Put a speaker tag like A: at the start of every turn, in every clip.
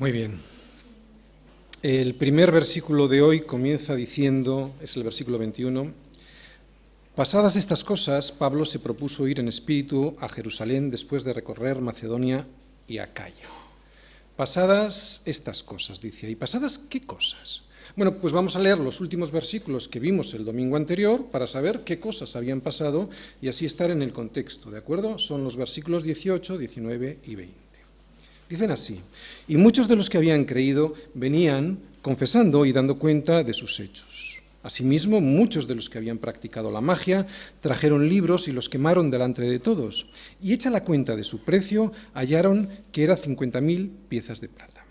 A: Muy bien. El primer versículo de hoy comienza diciendo, es el versículo 21, Pasadas estas cosas, Pablo se propuso ir en espíritu a Jerusalén después de recorrer Macedonia y Acaya. Pasadas estas cosas, dice ahí. ¿Pasadas qué cosas? Bueno, pues vamos a leer los últimos versículos que vimos el domingo anterior para saber qué cosas habían pasado y así estar en el contexto, ¿de acuerdo? Son los versículos 18, 19 y 20. Dicen así, y muchos de los que habían creído venían confesando y dando cuenta de sus hechos. Asimismo, muchos de los que habían practicado la magia trajeron libros y los quemaron delante de todos, y hecha la cuenta de su precio, hallaron que era 50.000 piezas de plata.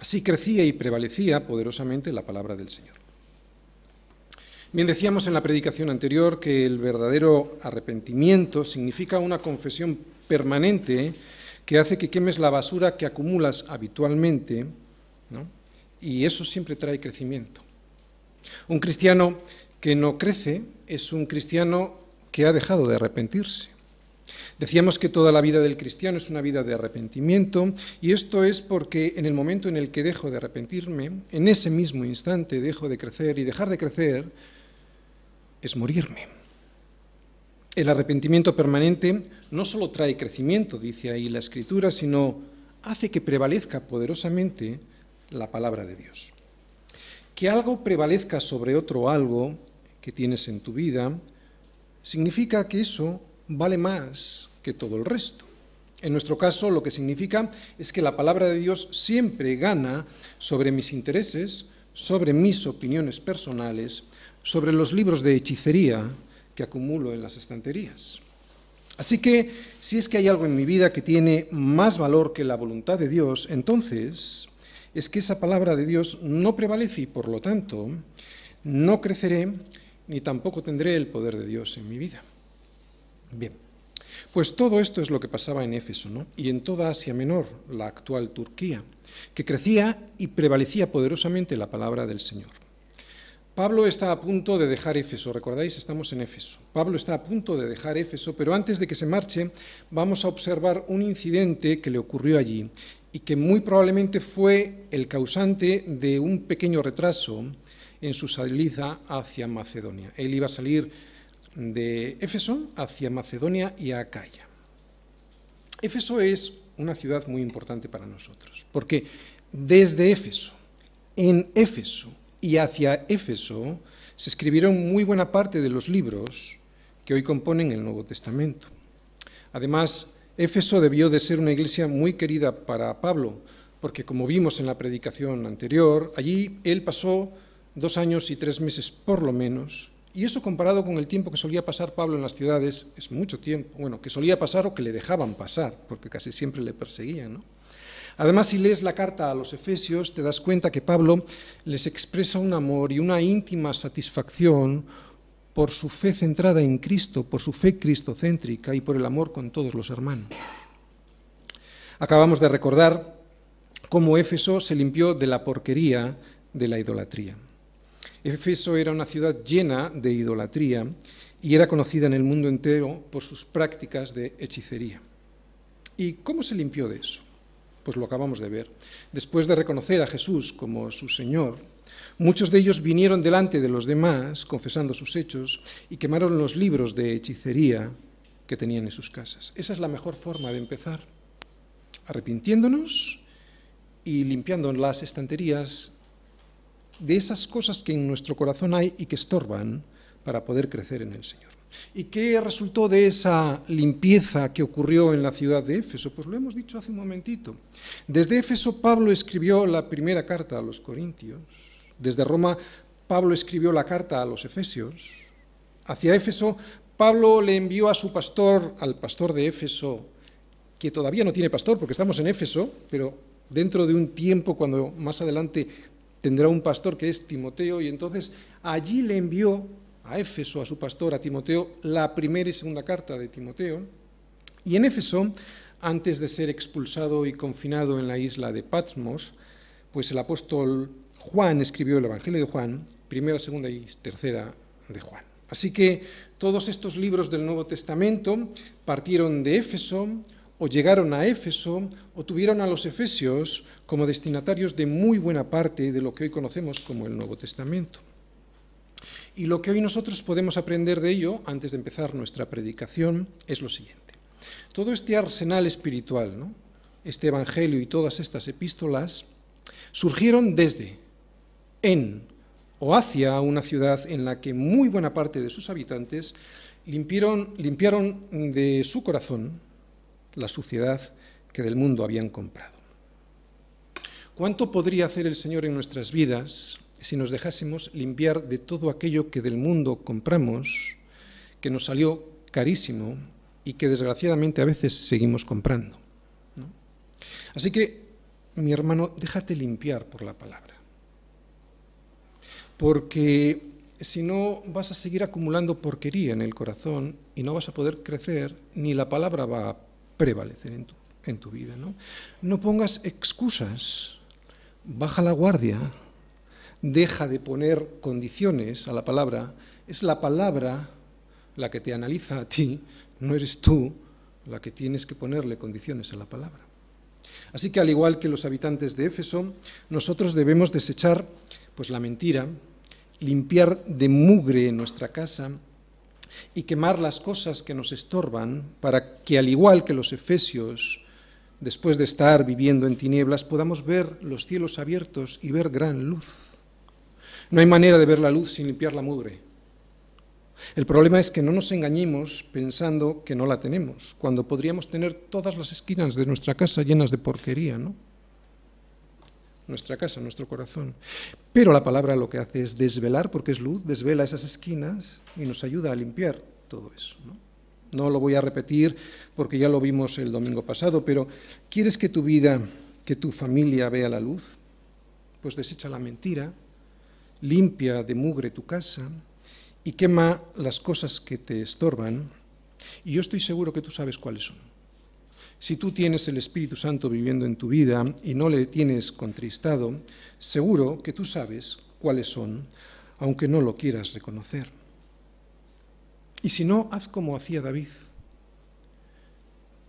A: Así crecía y prevalecía poderosamente la palabra del Señor. Bien, decíamos en la predicación anterior que el verdadero arrepentimiento significa una confesión permanente que hace que quemes la basura que acumulas habitualmente, y eso siempre trae crecimiento. Un cristiano que no crece es un cristiano que ha dejado de arrepentirse. Decíamos que toda la vida del cristiano es una vida de arrepentimiento y esto es porque en el momento en el que dejo de arrepentirme, en ese mismo instante dejo de crecer y dejar de crecer es morirme. El arrepentimiento permanente no solo trae crecimiento, dice ahí la Escritura, sino hace que prevalezca poderosamente la palabra de Dios. Que algo prevalezca sobre otro algo que tienes en tu vida significa que eso vale más que todo el resto. En nuestro caso, lo que significa es que la palabra de Dios siempre gana sobre mis intereses, sobre mis opiniones personales, sobre los libros de hechicería, que acumulo en las estanterías. Así que si es que hay algo en mi vida que tiene más valor que la voluntad de Dios, entonces es que esa palabra de Dios no prevalece y por lo tanto no creceré ni tampoco tendré el poder de Dios en mi vida. Bien, pues todo esto es lo que pasaba en Éfeso y en toda Asia Menor, la actual Turquía, que crecía y prevalecía poderosamente la palabra del Señor. Pablo está a punto de dejar Éfeso, recordáis, estamos en Éfeso. Pablo está a punto de dejar Éfeso, pero antes de que se marche vamos a observar un incidente que le ocurrió allí y que muy probablemente fue el causante de un pequeño retraso en su salida hacia Macedonia. Él iba a salir de Éfeso hacia Macedonia y a Acaya. Éfeso es una ciudad muy importante para nosotros, porque desde Éfeso, en Éfeso, y hacia Éfeso se escribieron muy buena parte de los libros que hoy componen el Nuevo Testamento. Además, Éfeso debió de ser una iglesia muy querida para Pablo, porque como vimos en la predicación anterior, allí él pasó dos años y tres meses por lo menos, y eso comparado con el tiempo que solía pasar Pablo en las ciudades, es mucho tiempo, bueno, que solía pasar o que le dejaban pasar, porque casi siempre le perseguían, ¿no? Además, si lees la carta a los Efesios, te das cuenta que Pablo les expresa un amor y una íntima satisfacción por su fe centrada en Cristo, por su fe cristocéntrica y por el amor con todos los hermanos. Acabamos de recordar cómo Éfeso se limpió de la porquería de la idolatría. Éfeso era una ciudad llena de idolatría y era conocida en el mundo entero por sus prácticas de hechicería. ¿Y cómo se limpió de eso? Pues lo acabamos de ver. Después de reconocer a Jesús como su Señor, muchos de ellos vinieron delante de los demás, confesando sus hechos, y quemaron los libros de hechicería que tenían en sus casas. Esa es la mejor forma de empezar, arrepintiéndonos y limpiando las estanterías de esas cosas que en nuestro corazón hay y que estorban para poder crecer en el Señor. ¿Y qué resultó de esa limpieza que ocurrió en la ciudad de Éfeso? Pues lo hemos dicho hace un momentito. Desde Éfeso Pablo escribió la primera carta a los Corintios. Desde Roma Pablo escribió la carta a los Efesios. Hacia Éfeso Pablo le envió a su pastor, al pastor de Éfeso, que todavía no tiene pastor porque estamos en Éfeso, pero dentro de un tiempo, cuando más adelante tendrá un pastor que es Timoteo, y entonces allí le envió a Éfeso, a su pastor, a Timoteo, la primera y segunda carta de Timoteo. Y en Éfeso, antes de ser expulsado y confinado en la isla de Patmos, pues el apóstol Juan escribió el Evangelio de Juan, primera, segunda y tercera de Juan. Así que todos estos libros del Nuevo Testamento partieron de Éfeso, o llegaron a Éfeso, o tuvieron a los efesios como destinatarios de muy buena parte de lo que hoy conocemos como el Nuevo Testamento. Y lo que hoy nosotros podemos aprender de ello, antes de empezar nuestra predicación, es lo siguiente. Todo este arsenal espiritual, este Evangelio y todas estas epístolas, surgieron desde, en o hacia una ciudad en la que muy buena parte de sus habitantes limpiaron de su corazón la suciedad que del mundo habían comprado. ¿Cuánto podría hacer el Señor en nuestras vidas si nos dejásemos limpiar de todo aquello que del mundo compramos, que nos salió carísimo y que desgraciadamente a veces seguimos comprando. Así que, mi hermano, déjate limpiar por la palabra. Porque si no vas a seguir acumulando porquería en el corazón y no vas a poder crecer, ni la palabra va a prevalecer en tu, en tu vida. no pongas excusas, baja la guardia, deja de poner condiciones a la palabra, es la palabra la que te analiza a ti, no eres tú la que tienes que ponerle condiciones a la palabra. Así que al igual que los habitantes de Éfeso, nosotros debemos desechar pues la mentira, limpiar de mugre nuestra casa y quemar las cosas que nos estorban para que al igual que los efesios después de estar viviendo en tinieblas podamos ver los cielos abiertos y ver gran luz. No hay manera de ver la luz sin limpiar la mugre. El problema es que no nos engañemos pensando que no la tenemos, cuando podríamos tener todas las esquinas de nuestra casa llenas de porquería, ¿no? Nuestra casa, nuestro corazón. Pero la palabra lo que hace es desvelar, porque es luz, desvela esas esquinas y nos ayuda a limpiar todo eso. ¿no? no lo voy a repetir porque ya lo vimos el domingo pasado, pero ¿quieres que tu vida, que tu familia vea la luz? Pues desecha la mentira, limpia de mugre tu casa y quema las cosas que te estorban. Y yo estoy seguro que tú sabes cuáles son. Si tú tienes el Espíritu Santo viviendo en tu vida y no le tienes contristado, seguro que tú sabes cuáles son, aunque no lo quieras reconocer. Y si no, haz como hacía David.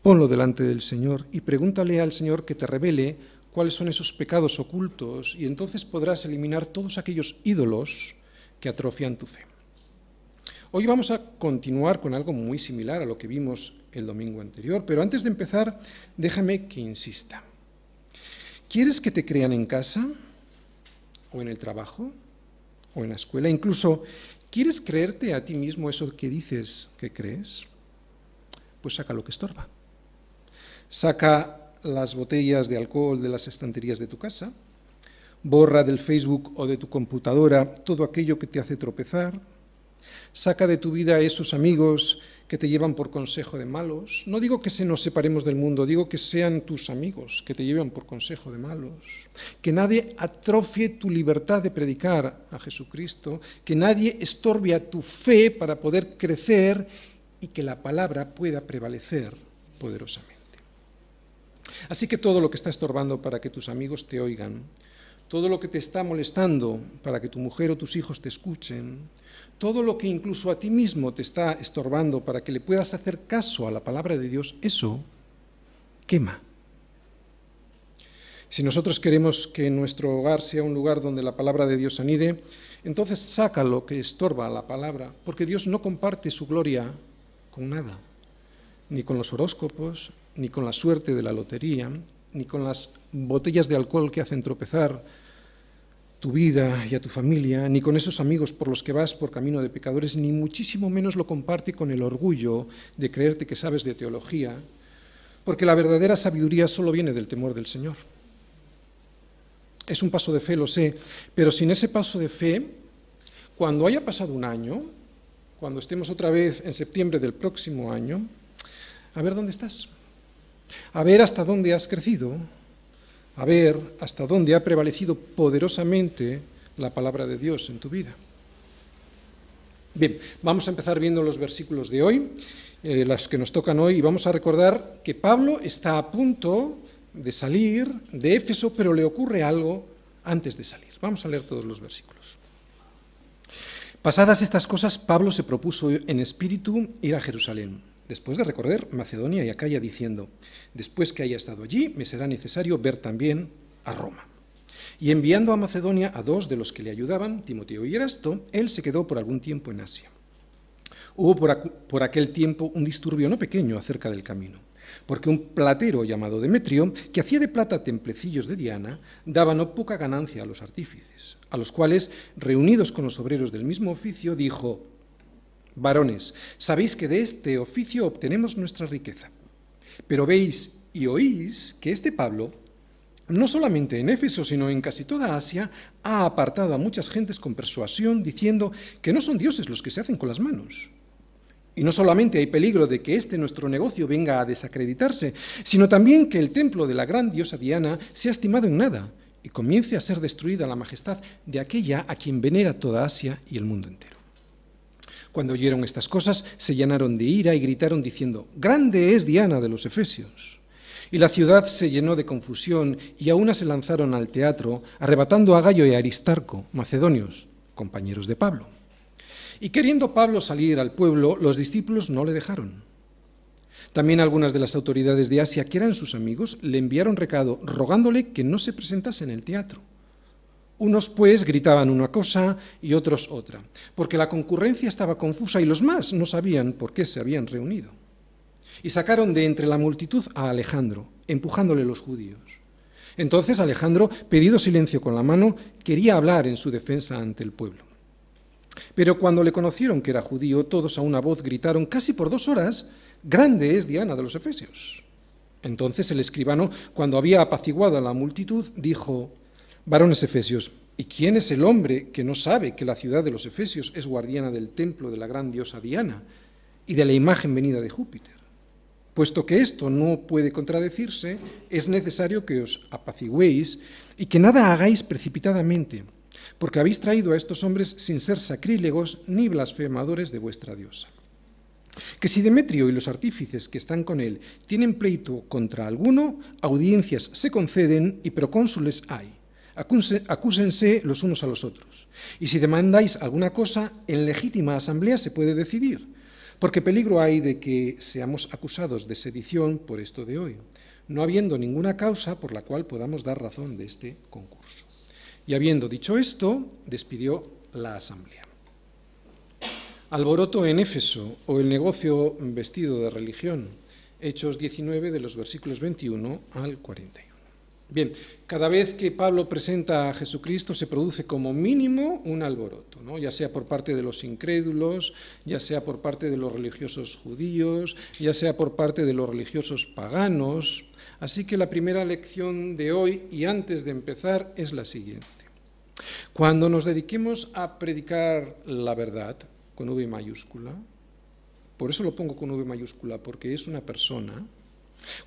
A: Ponlo delante del Señor y pregúntale al Señor que te revele cuáles son esos pecados ocultos y entonces podrás eliminar todos aquellos ídolos que atrofian tu fe. Hoy vamos a continuar con algo muy similar a lo que vimos el domingo anterior, pero antes de empezar, déjame que insista. ¿Quieres que te crean en casa o en el trabajo o en la escuela? Incluso, ¿quieres creerte a ti mismo eso que dices que crees? Pues saca lo que estorba. Saca las botellas de alcohol de las estanterías de tu casa, borra del Facebook o de tu computadora todo aquello que te hace tropezar, saca de tu vida a esos amigos que te llevan por consejo de malos. No digo que se nos separemos del mundo, digo que sean tus amigos que te llevan por consejo de malos. Que nadie atrofie tu libertad de predicar a Jesucristo, que nadie estorbe a tu fe para poder crecer y que la palabra pueda prevalecer poderosamente. Así que todo lo que está estorbando para que tus amigos te oigan, todo lo que te está molestando para que tu mujer o tus hijos te escuchen, todo lo que incluso a ti mismo te está estorbando para que le puedas hacer caso a la palabra de Dios, eso quema. Si nosotros queremos que nuestro hogar sea un lugar donde la palabra de Dios anide, entonces saca lo que estorba a la palabra, porque Dios no comparte su gloria con nada, ni con los horóscopos, ni con la suerte de la lotería, ni con las botellas de alcohol que hacen tropezar tu vida y a tu familia, ni con esos amigos por los que vas por camino de pecadores, ni muchísimo menos lo comparte con el orgullo de creerte que sabes de teología, porque la verdadera sabiduría solo viene del temor del Señor. Es un paso de fe, lo sé, pero sin ese paso de fe, cuando haya pasado un año, cuando estemos otra vez en septiembre del próximo año, a ver dónde estás a ver hasta dónde has crecido, a ver hasta dónde ha prevalecido poderosamente la palabra de Dios en tu vida. Bien, vamos a empezar viendo los versículos de hoy, eh, las que nos tocan hoy, y vamos a recordar que Pablo está a punto de salir de Éfeso, pero le ocurre algo antes de salir. Vamos a leer todos los versículos. Pasadas estas cosas, Pablo se propuso en espíritu ir a Jerusalén después de recorrer Macedonia y Acaya diciendo, después que haya estado allí, me será necesario ver también a Roma. Y enviando a Macedonia a dos de los que le ayudaban, Timoteo y Erasto, él se quedó por algún tiempo en Asia. Hubo por, aquel tiempo un disturbio no pequeño acerca del camino, porque un platero llamado Demetrio, que hacía de plata templecillos de Diana, daba no poca ganancia a los artífices, a los cuales, reunidos con los obreros del mismo oficio, dijo, Varones, sabéis que de este oficio obtenemos nuestra riqueza. Pero veis y oís que este Pablo, no solamente en Éfeso, sino en casi toda Asia, ha apartado a muchas gentes con persuasión, diciendo que no son dioses los que se hacen con las manos. Y no solamente hay peligro de que este nuestro negocio venga a desacreditarse, sino también que el templo de la gran diosa Diana sea estimado en nada y comience a ser destruida la majestad de aquella a quien venera toda Asia y el mundo entero. Cuando oyeron estas cosas, se llenaron de ira y gritaron diciendo, Grande es Diana de los Efesios. Y la ciudad se llenó de confusión y a una se lanzaron al teatro, arrebatando a Gallo y a Aristarco, macedonios, compañeros de Pablo. Y queriendo Pablo salir al pueblo, los discípulos no le dejaron. También algunas de las autoridades de Asia, que eran sus amigos, le enviaron recado rogándole que no se presentase en el teatro. Unos pues gritaban una cosa y otros otra, porque la concurrencia estaba confusa y los más no sabían por qué se habían reunido. Y sacaron de entre la multitud a Alejandro, empujándole los judíos. Entonces Alejandro, pedido silencio con la mano, quería hablar en su defensa ante el pueblo. Pero cuando le conocieron que era judío, todos a una voz gritaron casi por dos horas, grande es Diana de los Efesios. Entonces el escribano, cuando había apaciguado a la multitud, dijo, Varones efesios, ¿y quién es el hombre que no sabe que la ciudad de los efesios es guardiana del templo de la gran diosa Diana y de la imagen venida de Júpiter? Puesto que esto no puede contradecirse, es necesario que os apacigüéis y que nada hagáis precipitadamente, porque habéis traído a estos hombres sin ser sacrílegos ni blasfemadores de vuestra diosa. Que si Demetrio y los artífices que están con él tienen pleito contra alguno, audiencias se conceden y procónsules hay acúsense los unos a los otros. Y si demandáis alguna cosa, en legítima asamblea se puede decidir, porque peligro hay de que seamos acusados de sedición por esto de hoy, no habiendo ninguna causa por la cual podamos dar razón de este concurso. Y habiendo dicho esto, despidió la asamblea. Alboroto en Éfeso o el negocio vestido de religión, Hechos 19 de los versículos 21 al 41. Bien, cada vez que Pablo presenta a Jesucristo se produce como mínimo un alboroto, ya sea por parte de los incrédulos, ya sea por parte de los religiosos judíos, ya sea por parte de los religiosos paganos. Así que la primera lección de hoy y antes de empezar es la siguiente. Cuando nos dediquemos a predicar la verdad, con V mayúscula, por eso lo pongo con V mayúscula, porque es una persona,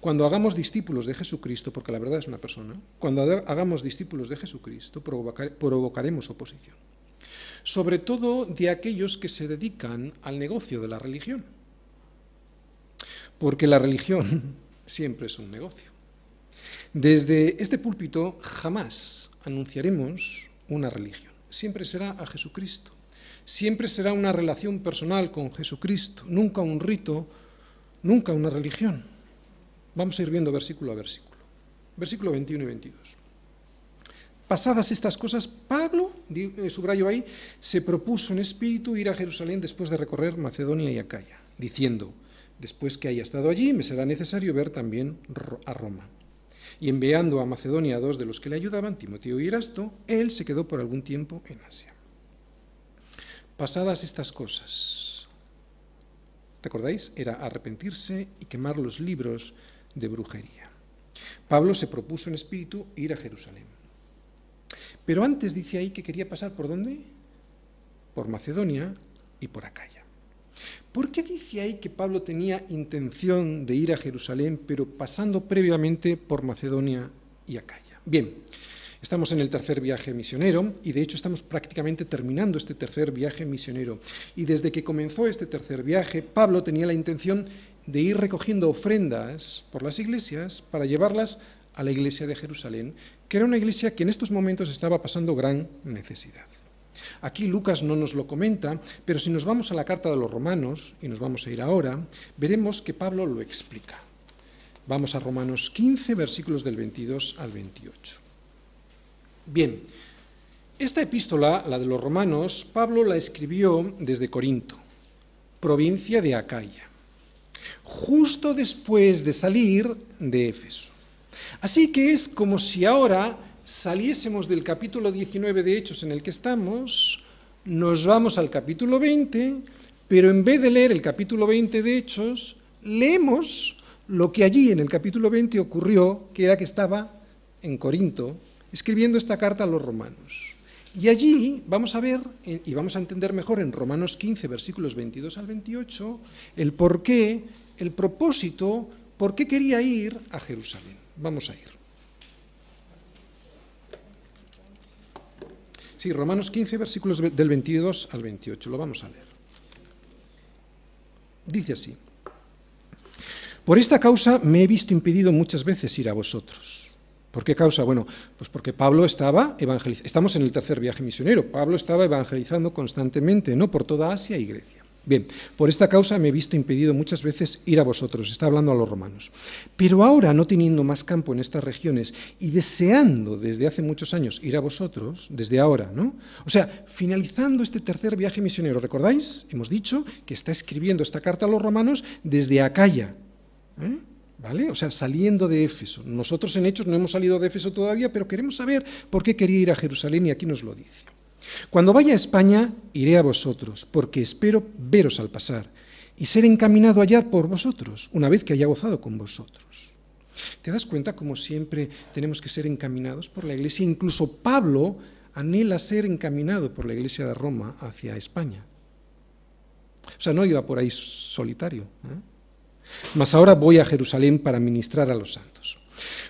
A: cuando hagamos discípulos de Jesucristo, porque la verdad es una persona, cuando hagamos discípulos de Jesucristo provocaremos oposición. Sobre todo de aquellos que se dedican al negocio de la religión. Porque la religión siempre es un negocio. Desde este púlpito jamás anunciaremos una religión. Siempre será a Jesucristo. Siempre será una relación personal con Jesucristo. Nunca un rito, nunca una religión. Vamos a ir viendo versículo a versículo. Versículo 21 y 22. Pasadas estas cosas, Pablo, eh, subrayo ahí, se propuso en espíritu ir a Jerusalén después de recorrer Macedonia y Acaya, diciendo, después que haya estado allí, me será necesario ver también a Roma. Y enviando a Macedonia a dos de los que le ayudaban, Timoteo y Erasto, él se quedó por algún tiempo en Asia. Pasadas estas cosas, ¿recordáis? Era arrepentirse y quemar los libros de brujería. Pablo se propuso en espíritu ir a Jerusalén. Pero antes dice ahí que quería pasar por dónde? Por Macedonia y por Acaya. ¿Por qué dice ahí que Pablo tenía intención de ir a Jerusalén, pero pasando previamente por Macedonia y Acaya? Bien, Estamos en el tercer viaje misionero y de hecho estamos prácticamente terminando este tercer viaje misionero. Y desde que comenzó este tercer viaje, Pablo tenía la intención de ir recogiendo ofrendas por las iglesias para llevarlas a la iglesia de Jerusalén, que era una iglesia que en estos momentos estaba pasando gran necesidad. Aquí Lucas no nos lo comenta, pero si nos vamos a la carta de los romanos, y nos vamos a ir ahora, veremos que Pablo lo explica. Vamos a Romanos 15, versículos del 22 al 28. Bien, esta epístola, la de los romanos, Pablo la escribió desde Corinto, provincia de Acaya justo después de salir de Éfeso. Así que es como si ahora saliésemos del capítulo 19 de Hechos en el que estamos, nos vamos al capítulo 20, pero en vez de leer el capítulo 20 de Hechos, leemos lo que allí en el capítulo 20 ocurrió, que era que estaba en Corinto escribiendo esta carta a los romanos. Y allí vamos a ver, eh, y vamos a entender mejor en Romanos 15, versículos 22 al 28, el porqué, el propósito, por qué quería ir a Jerusalén. Vamos a ir. Sí, Romanos 15, versículos del 22 al 28, lo vamos a leer. Dice así, por esta causa me he visto impedido muchas veces ir a vosotros ¿Por qué causa? Bueno, pues porque Pablo estaba evangelizando, estamos en el tercer viaje misionero, Pablo estaba evangelizando constantemente, ¿no? Por toda Asia y Grecia. Bien, por esta causa me he visto impedido muchas veces ir a vosotros, está hablando a los romanos. Pero ahora, no teniendo más campo en estas regiones y deseando desde hace muchos años ir a vosotros, desde ahora, ¿no? O sea, finalizando este tercer viaje misionero, ¿recordáis? Hemos dicho que está escribiendo esta carta a los romanos desde Acaya. ¿eh? ¿Vale? O sea, saliendo de Éfeso. Nosotros en Hechos no hemos salido de Éfeso todavía, pero queremos saber por qué quería ir a Jerusalén y aquí nos lo dice. Cuando vaya a España, iré a vosotros, porque espero veros al pasar y ser encaminado allá por vosotros, una vez que haya gozado con vosotros. ¿Te das cuenta cómo siempre tenemos que ser encaminados por la iglesia? Incluso Pablo anhela ser encaminado por la iglesia de Roma hacia España. O sea, no iba por ahí solitario. ¿eh? Mas ahora voy a Jerusalén para ministrar a los santos.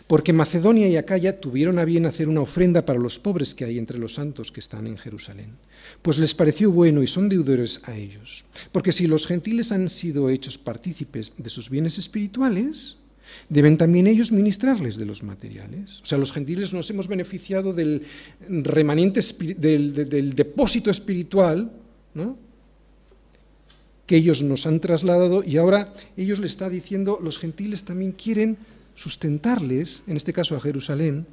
A: Porque Macedonia y Acaya tuvieron a bien hacer una ofrenda para los pobres que hay entre los santos que están en Jerusalén, pues les pareció bueno y son deudores a ellos. Porque si los gentiles han sido hechos partícipes de sus bienes espirituales, deben también ellos ministrarles de los materiales. O sea, los gentiles nos hemos beneficiado del remanente, del, del depósito espiritual, ¿no? que ellos nos han trasladado y ahora ellos le está diciendo, los gentiles también quieren sustentarles, en este caso a Jerusalén,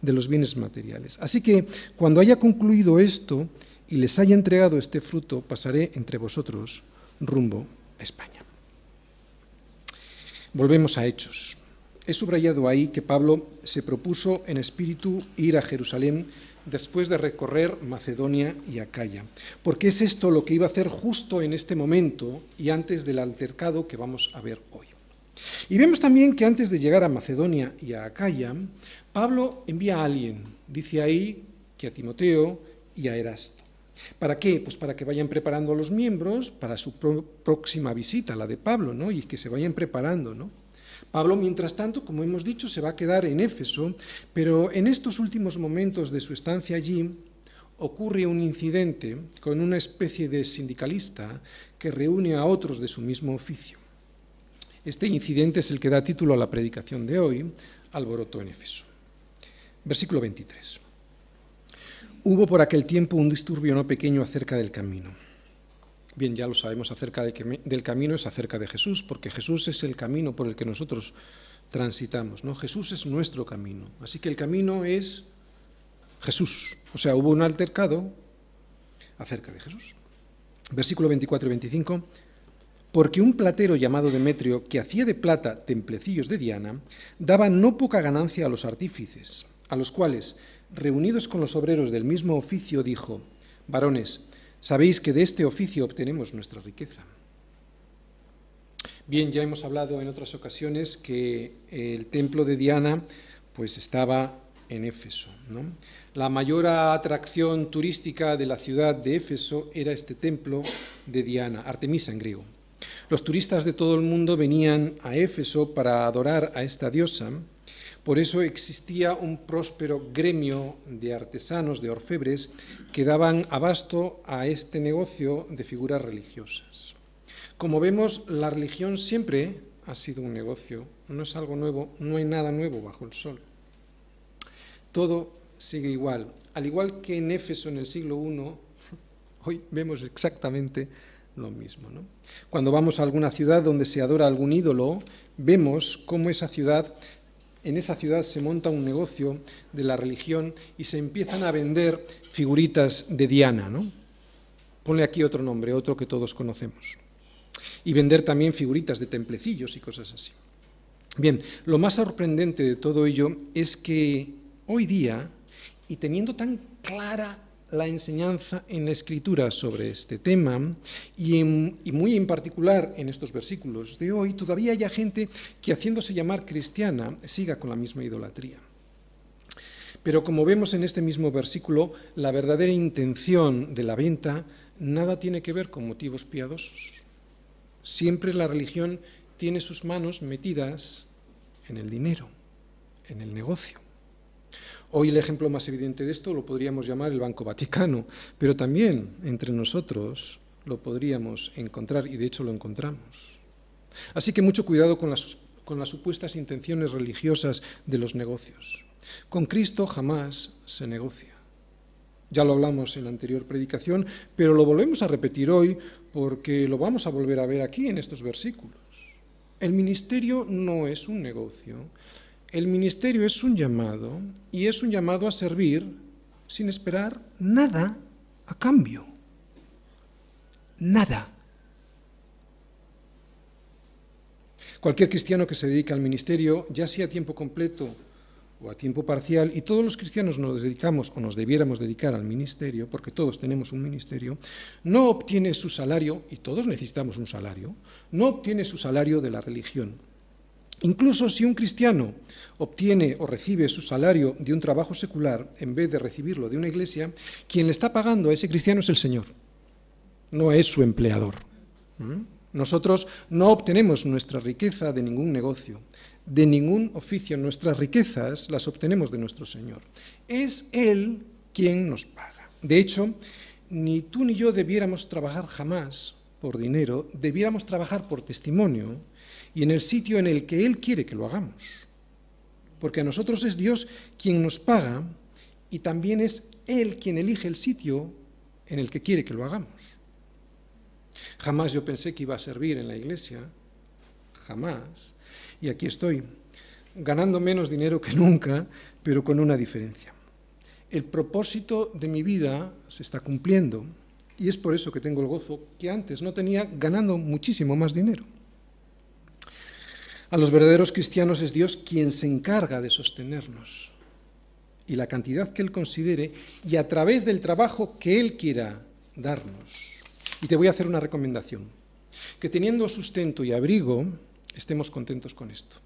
A: de los bienes materiales. Así que cuando haya concluido esto y les haya entregado este fruto, pasaré entre vosotros rumbo a España. Volvemos a Hechos. He subrayado ahí que Pablo se propuso en espíritu ir a Jerusalén después de recorrer Macedonia y Acaya, porque es esto lo que iba a hacer justo en este momento y antes del altercado que vamos a ver hoy. Y vemos también que antes de llegar a Macedonia y a Acaya, Pablo envía a alguien, dice ahí que a Timoteo y a Erasto. ¿Para qué? Pues para que vayan preparando a los miembros para su próxima visita, la de Pablo, ¿no? Y que se vayan preparando, ¿no? Pablo, mientras tanto, como hemos dicho, se va a quedar en Éfeso, pero en estos últimos momentos de su estancia allí ocurre un incidente con una especie de sindicalista que reúne a otros de su mismo oficio. Este incidente es el que da título a la predicación de hoy, Alboroto en Éfeso. Versículo 23. Hubo por aquel tiempo un disturbio no pequeño acerca del camino Bien, ya lo sabemos acerca del camino, es acerca de Jesús, porque Jesús es el camino por el que nosotros transitamos. ¿no? Jesús es nuestro camino. Así que el camino es Jesús. O sea, hubo un altercado acerca de Jesús. Versículo 24 y 25. Porque un platero llamado Demetrio, que hacía de plata templecillos de Diana, daba no poca ganancia a los artífices, a los cuales, reunidos con los obreros del mismo oficio, dijo, varones, Sabéis que de este oficio obtenemos nuestra riqueza. Bien, ya hemos hablado en otras ocasiones que el templo de Diana pues estaba en Éfeso. La mayor atracción turística de la ciudad de Éfeso era este templo de Diana, Artemisa en griego. Los turistas de todo el mundo venían a Éfeso para adorar a esta diosa por eso existía un próspero gremio de artesanos, de orfebres, que daban abasto a este negocio de figuras religiosas. Como vemos, la religión siempre ha sido un negocio, no es algo nuevo, no hay nada nuevo bajo el sol. Todo sigue igual. Al igual que en Éfeso en el siglo I, hoy vemos exactamente lo mismo. Cuando vamos a alguna ciudad donde se adora algún ídolo, vemos cómo esa ciudad en esa ciudad se monta un negocio de la religión y se empiezan a vender figuritas de Diana, ¿no? Ponle aquí otro nombre, otro que todos conocemos. Y vender también figuritas de templecillos y cosas así. Bien, lo más sorprendente de todo ello es que hoy día, y teniendo tan clara la enseñanza en la escritura sobre este tema y, muy en particular en estos versículos de hoy, todavía hay gente que haciéndose llamar cristiana siga con la misma idolatría. Pero como vemos en este mismo versículo, la verdadera intención de la venta nada tiene que ver con motivos piadosos. Siempre la religión tiene sus manos metidas en el dinero, en el negocio. Hoy el ejemplo más evidente de esto lo podríamos llamar el Banco Vaticano, pero también entre nosotros lo podríamos encontrar y de hecho lo encontramos. Así que mucho cuidado con las, supuestas intenciones religiosas de los negocios. Con Cristo jamás se negocia. Ya lo hablamos en la anterior predicación, pero lo volvemos a repetir hoy porque lo vamos a volver a ver aquí en estos versículos. El ministerio no es un negocio, el ministerio es un llamado y es un llamado a servir sin esperar nada a cambio. Nada. Cualquier cristiano que se dedica al ministerio, ya sea a tiempo completo o a tiempo parcial, y todos los cristianos nos dedicamos o nos debiéramos dedicar al ministerio, porque todos tenemos un ministerio, no obtiene su salario, y todos necesitamos un salario, no obtiene su salario de la religión, Incluso si un cristiano obtiene o recibe su salario de un trabajo secular en vez de recibirlo de una iglesia, quien le está pagando a ese cristiano es el Señor, no es su empleador. ¿Mm? Nosotros no obtenemos nuestra riqueza de ningún negocio, de ningún oficio. Nuestras riquezas las obtenemos de nuestro Señor. Es Él quien nos paga. De hecho, ni tú ni yo debiéramos trabajar jamás por dinero, debiéramos trabajar por testimonio y en el sitio en el que Él quiere que lo hagamos. Porque a nosotros es Dios quien nos paga y también es Él quien elige el sitio en el que quiere que lo hagamos. Jamás yo pensé que iba a servir en la iglesia, jamás. Y aquí estoy, ganando menos dinero que nunca, pero con una diferencia. El propósito de mi vida se está cumpliendo y es por eso que tengo el gozo que antes no tenía ganando muchísimo más dinero. A los verdaderos cristianos es Dios quien se encarga de sostenernos y la cantidad que Él considere y a través del trabajo que Él quiera darnos. Y te voy a hacer una recomendación, que teniendo sustento y abrigo, estemos contentos con esto.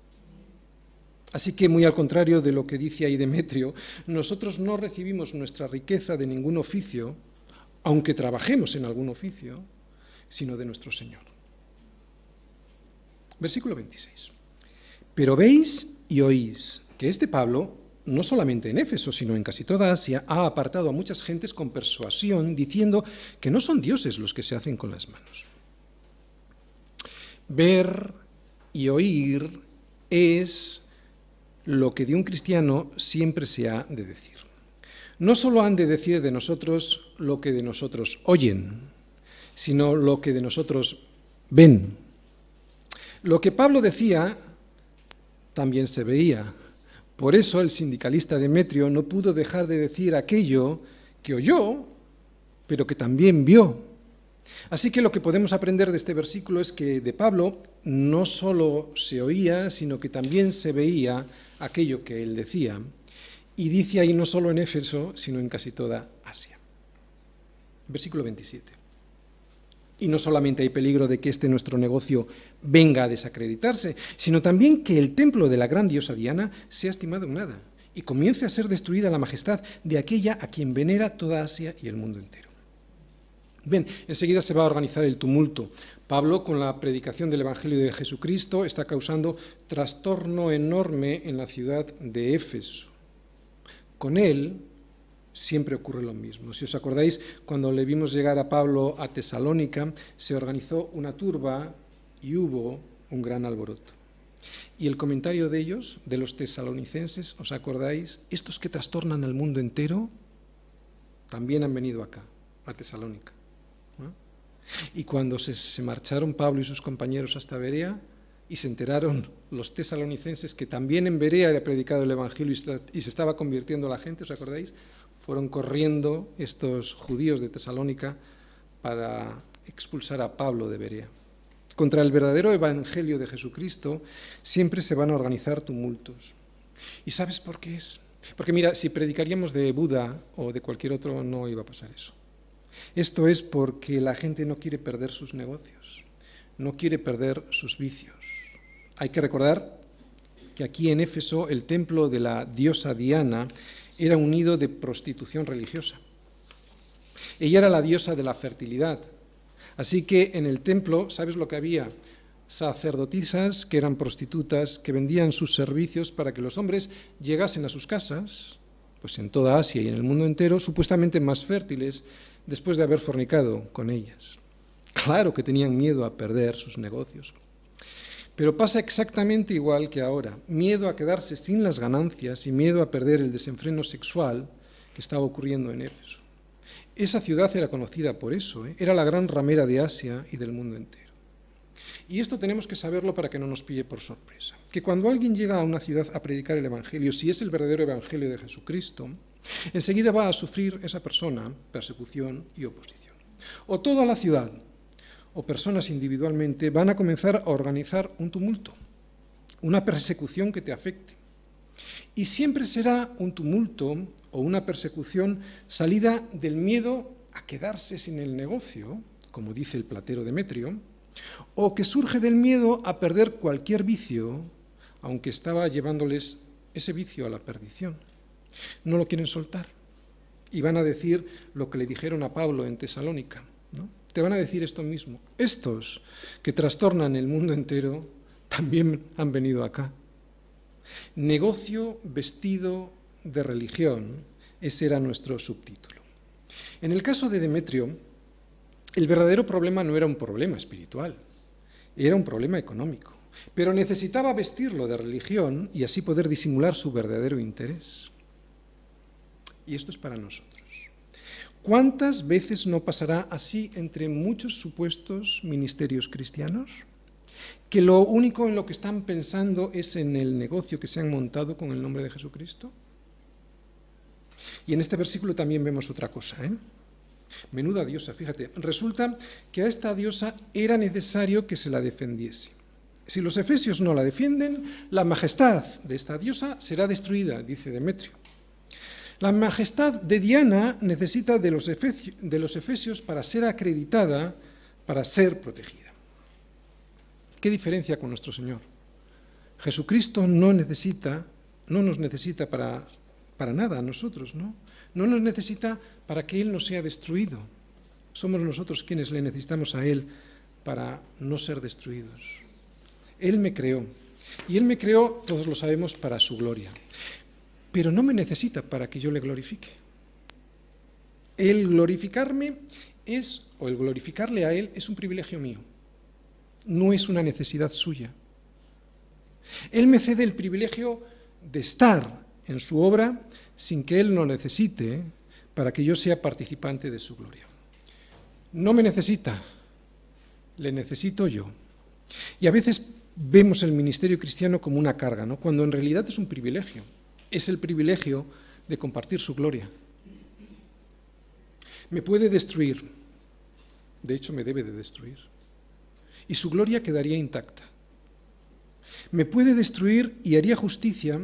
A: Así que, muy al contrario de lo que dice ahí Demetrio, nosotros no recibimos nuestra riqueza de ningún oficio, aunque trabajemos en algún oficio, sino de nuestro Señor. Versículo 26. Pero veis y oís que este Pablo, no solamente en Éfeso, sino en casi toda Asia, ha apartado a muchas gentes con persuasión, diciendo que no son dioses los que se hacen con las manos. Ver y oír es lo que de un cristiano siempre se ha de decir. No solo han de decir de nosotros lo que de nosotros oyen, sino lo que de nosotros ven. Lo que Pablo decía también se veía. Por eso el sindicalista Demetrio no pudo dejar de decir aquello que oyó, pero que también vio. Así que lo que podemos aprender de este versículo es que de Pablo no solo se oía, sino que también se veía aquello que él decía. Y dice ahí no solo en Éfeso, sino en casi toda Asia. Versículo 27. Y no solamente hay peligro de que este nuestro negocio venga a desacreditarse, sino también que el templo de la gran diosa Diana sea estimado en nada y comience a ser destruida la majestad de aquella a quien venera toda Asia y el mundo entero. Bien, enseguida se va a organizar el tumulto. Pablo, con la predicación del Evangelio de Jesucristo, está causando trastorno enorme en la ciudad de Éfeso. Con él siempre ocurre lo mismo. Si os acordáis, cuando le vimos llegar a Pablo a Tesalónica, se organizó una turba y hubo un gran alboroto. Y el comentario de ellos, de los tesalonicenses, ¿os acordáis? Estos que trastornan al mundo entero también han venido acá, a Tesalónica. Y cuando se, se marcharon Pablo y sus compañeros hasta Berea, y se enteraron los tesalonicenses que también en Berea había predicado el Evangelio y se estaba convirtiendo la gente, ¿os acordáis? Fueron corriendo estos judíos de Tesalónica para expulsar a Pablo de Berea. Contra el verdadero Evangelio de Jesucristo siempre se van a organizar tumultos. ¿Y sabes por qué es? Porque mira, si predicaríamos de Buda o de cualquier otro, no iba a pasar eso. Esto es porque la gente no quiere perder sus negocios, no quiere perder sus vicios. Hay que recordar que aquí en Éfeso el templo de la diosa Diana era un nido de prostitución religiosa. Ella era la diosa de la fertilidad, Así que en el templo, ¿sabes lo que había? Sacerdotisas que eran prostitutas, que vendían sus servicios para que los hombres llegasen a sus casas, pues en toda Asia y en el mundo entero, supuestamente más fértiles después de haber fornicado con ellas. Claro que tenían miedo a perder sus negocios. Pero pasa exactamente igual que ahora. Miedo a quedarse sin las ganancias y miedo a perder el desenfreno sexual que estaba ocurriendo en Éfeso. Esa ciudad era conocida por eso, ¿eh? era la gran ramera de Asia y del mundo entero. Y esto tenemos que saberlo para que no nos pille por sorpresa. Que cuando alguien llega a una ciudad a predicar el Evangelio, si es el verdadero Evangelio de Jesucristo, enseguida va a sufrir esa persona persecución y oposición. O toda la ciudad, o personas individualmente, van a comenzar a organizar un tumulto, una persecución que te afecte y siempre será un tumulto o una persecución salida del miedo a quedarse sin el negocio, como dice el platero Demetrio, o que surge del miedo a perder cualquier vicio, aunque estaba llevándoles ese vicio a la perdición. No lo quieren soltar y van a decir lo que le dijeron a Pablo en Tesalónica. ¿no? Te van a decir esto mismo. Estos que trastornan el mundo entero también han venido acá Negocio vestido de religión, ese era nuestro subtítulo. En el caso de Demetrio, el verdadero problema no era un problema espiritual, era un problema económico, pero necesitaba vestirlo de religión y así poder disimular su verdadero interés. Y esto es para nosotros. ¿Cuántas veces no pasará así entre muchos supuestos ministerios cristianos? que lo único en lo que están pensando es en el negocio que se han montado con el nombre de Jesucristo? Y en este versículo también vemos otra cosa. ¿eh? Menuda diosa, fíjate. Resulta que a esta diosa era necesario que se la defendiese. Si los efesios no la defienden, la majestad de esta diosa será destruida, dice Demetrio. La majestad de Diana necesita de los efesios para ser acreditada, para ser protegida. ¿Qué diferencia con nuestro Señor? Jesucristo no necesita, no nos necesita para, para nada a nosotros, ¿no? No nos necesita para que Él no sea destruido. Somos nosotros quienes le necesitamos a Él para no ser destruidos. Él me creó. Y Él me creó, todos lo sabemos, para su gloria. Pero no me necesita para que yo le glorifique. El glorificarme es, o el glorificarle a Él, es un privilegio mío no es una necesidad suya. Él me cede el privilegio de estar en su obra sin que Él lo necesite para que yo sea participante de su gloria. No me necesita, le necesito yo. Y a veces vemos el ministerio cristiano como una carga, ¿no? cuando en realidad es un privilegio. Es el privilegio de compartir su gloria. Me puede destruir, de hecho me debe de destruir y su gloria quedaría intacta. Me puede destruir y haría justicia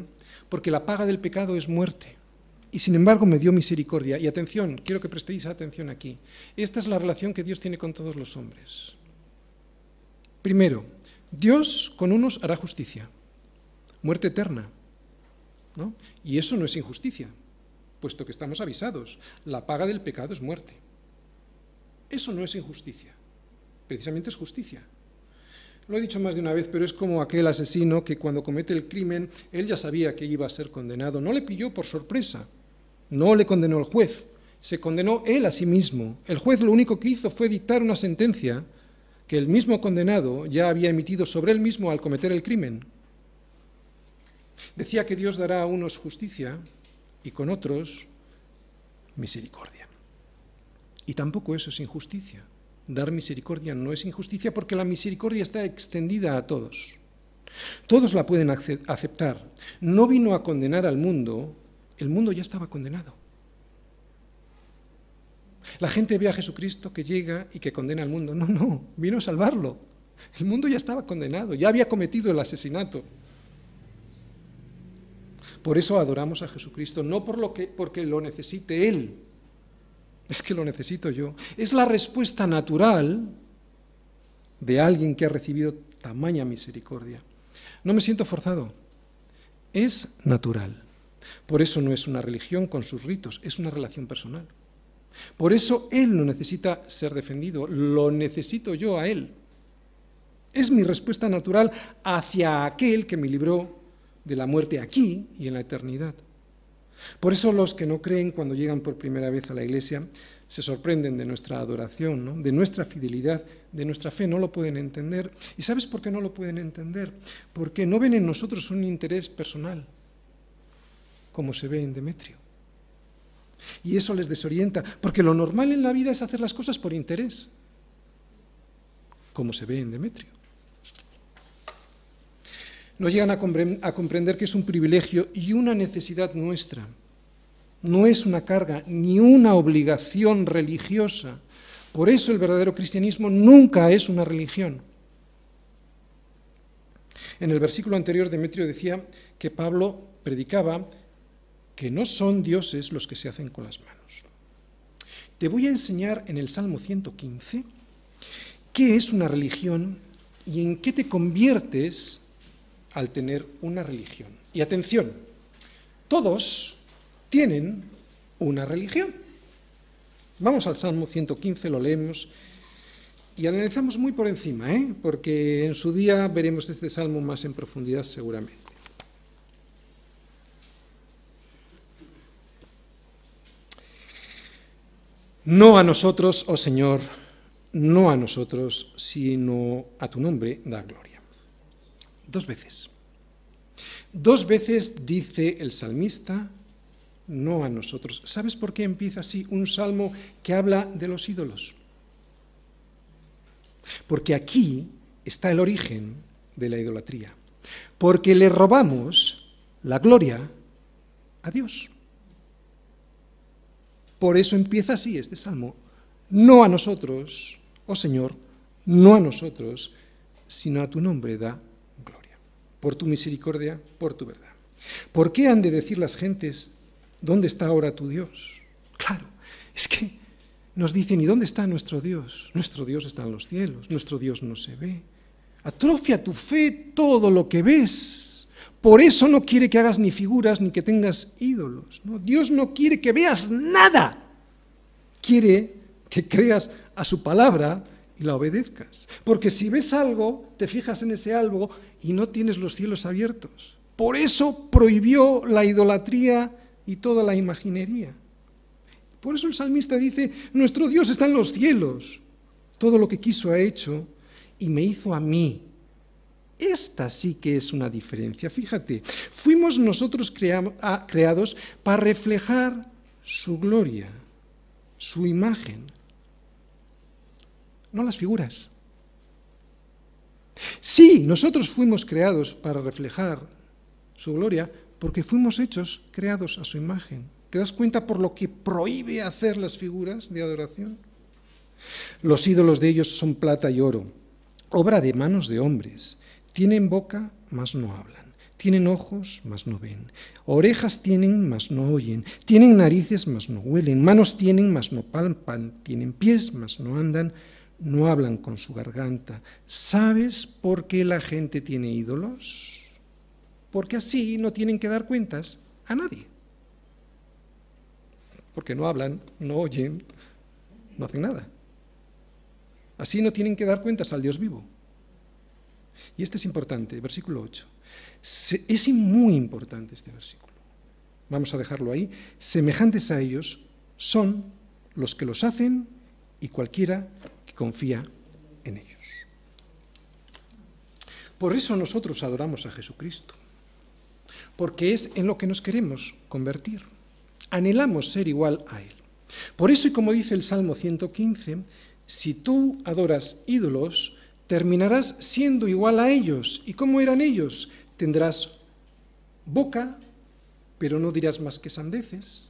A: porque la paga del pecado es muerte. Y sin embargo me dio misericordia. Y atención, quiero que prestéis atención aquí. Esta es la relación que Dios tiene con todos los hombres. Primero, Dios con unos hará justicia, muerte eterna. Y eso no es injusticia, puesto que estamos avisados, la paga del pecado es muerte. Eso no es injusticia precisamente es justicia. Lo he dicho más de una vez, pero es como aquel asesino que cuando comete el crimen, él ya sabía que iba a ser condenado. No le pilló por sorpresa, no le condenó el juez, se condenó él a sí mismo. El juez lo único que hizo fue dictar una sentencia que el mismo condenado ya había emitido sobre él mismo al cometer el crimen. Decía que Dios dará a unos justicia y con otros misericordia. Y tampoco eso es injusticia. Dar misericordia no es injusticia porque la misericordia está extendida a todos. Todos la pueden aceptar. No vino a condenar al mundo, el mundo ya estaba condenado. La gente ve a Jesucristo que llega y que condena al mundo. No, no, vino a salvarlo. El mundo ya estaba condenado, ya había cometido el asesinato. Por eso adoramos a Jesucristo, no por lo que, porque lo necesite Él, es que lo necesito yo, es la respuesta natural de alguien que ha recibido tamaña misericordia. No me siento forzado, es natural. Por eso no es una religión con sus ritos, es una relación personal. Por eso Él no necesita ser defendido, lo necesito yo a Él. Es mi respuesta natural hacia aquel que me libró de la muerte aquí y en la eternidad. Por eso los que no creen cuando llegan por primera vez a la iglesia se sorprenden de nuestra adoración, de nuestra fidelidad, de nuestra fe, no lo pueden entender. ¿Y sabes por qué no lo pueden entender? Porque no ven en nosotros un interés personal, como se ve en Demetrio. Y eso les desorienta, porque lo normal en la vida es hacer las cosas por interés, como se ve en Demetrio no llegan a, comprender que es un privilegio y una necesidad nuestra. No es una carga ni una obligación religiosa. Por eso el verdadero cristianismo nunca es una religión. En el versículo anterior Demetrio decía que Pablo predicaba que no son dioses los que se hacen con las manos. Te voy a enseñar en el Salmo 115 qué es una religión y en qué te conviertes al tener una religión. Y atención, todos tienen una religión. Vamos al Salmo 115, lo leemos y analizamos muy por encima, ¿eh? porque en su día veremos este salmo más en profundidad seguramente. No a nosotros, oh Señor, no a nosotros, sino a tu nombre da gloria. Dos veces. Dos veces dice el salmista, no a nosotros. ¿Sabes por qué empieza así un salmo que habla de los ídolos? Porque aquí está el origen de la idolatría. Porque le robamos la gloria a Dios. Por eso empieza así este salmo. No a nosotros, oh Señor, no a nosotros, sino a tu nombre da por tu misericordia, por tu verdad. ¿Por qué han de decir las gentes, ¿dónde está ahora tu Dios? Claro, es que nos dicen, ¿y dónde está nuestro Dios? Nuestro Dios está en los cielos, nuestro Dios no se ve. Atrofia tu fe todo lo que ves. Por eso no quiere que hagas ni figuras ni que tengas ídolos. ¿no? Dios no quiere que veas nada. Quiere que creas a su palabra y la obedezcas. Porque si ves algo, te fijas en ese algo y no tienes los cielos abiertos. Por eso prohibió la idolatría y toda la imaginería. Por eso el salmista dice, nuestro Dios está en los cielos. Todo lo que quiso ha hecho y me hizo a mí. Esta sí que es una diferencia. Fíjate, fuimos nosotros ah, creados para reflejar su gloria, su imagen, no las figuras. Sí, nosotros fuimos creados para reflejar su gloria porque fuimos hechos creados a su imagen. ¿Te das cuenta por lo que prohíbe hacer las figuras de adoración? Los ídolos de ellos son plata y oro, obra de manos de hombres. Tienen boca, mas no hablan. Tienen ojos, mas no ven. Orejas tienen, mas no oyen. Tienen narices, mas no huelen. Manos tienen, mas no palpan. Tienen pies, mas no andan no hablan con su garganta. ¿Sabes por qué la gente tiene ídolos? Porque así no tienen que dar cuentas a nadie. Porque no hablan, no oyen, no hacen nada. Así no tienen que dar cuentas al Dios vivo. Y este es importante, versículo 8. es muy importante este versículo. Vamos a dejarlo ahí. Semejantes a ellos son los que los hacen y cualquiera confía en ellos. Por eso nosotros adoramos a Jesucristo, porque es en lo que nos queremos convertir. Anhelamos ser igual a Él. Por eso, y como dice el Salmo 115, si tú adoras ídolos, terminarás siendo igual a ellos. ¿Y cómo eran ellos? Tendrás boca, pero no dirás más que sandeces.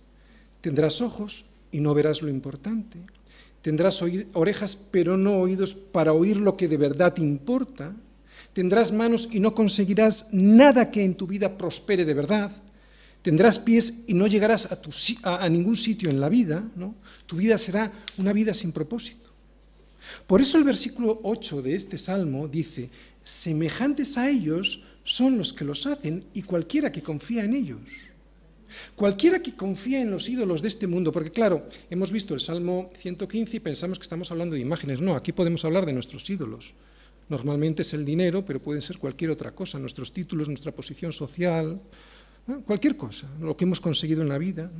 A: Tendrás ojos y no verás lo importante. Tendrás orejas pero no oídos para oír lo que de verdad importa. Tendrás manos y no conseguirás nada que en tu vida prospere de verdad. Tendrás pies y no llegarás a, a, ningún sitio en la vida. ¿no? Tu vida será una vida sin propósito. Por eso el versículo 8 de este salmo dice, semejantes a ellos son los que los hacen y cualquiera que confía en ellos. Cualquiera que confía en los ídolos de este mundo, porque claro, hemos visto el Salmo 115 y pensamos que estamos hablando de imágenes. No, aquí podemos hablar de nuestros ídolos. Normalmente es el dinero, pero pueden ser cualquier otra cosa, nuestros títulos, nuestra posición social, cualquier cosa, lo que hemos conseguido en la vida,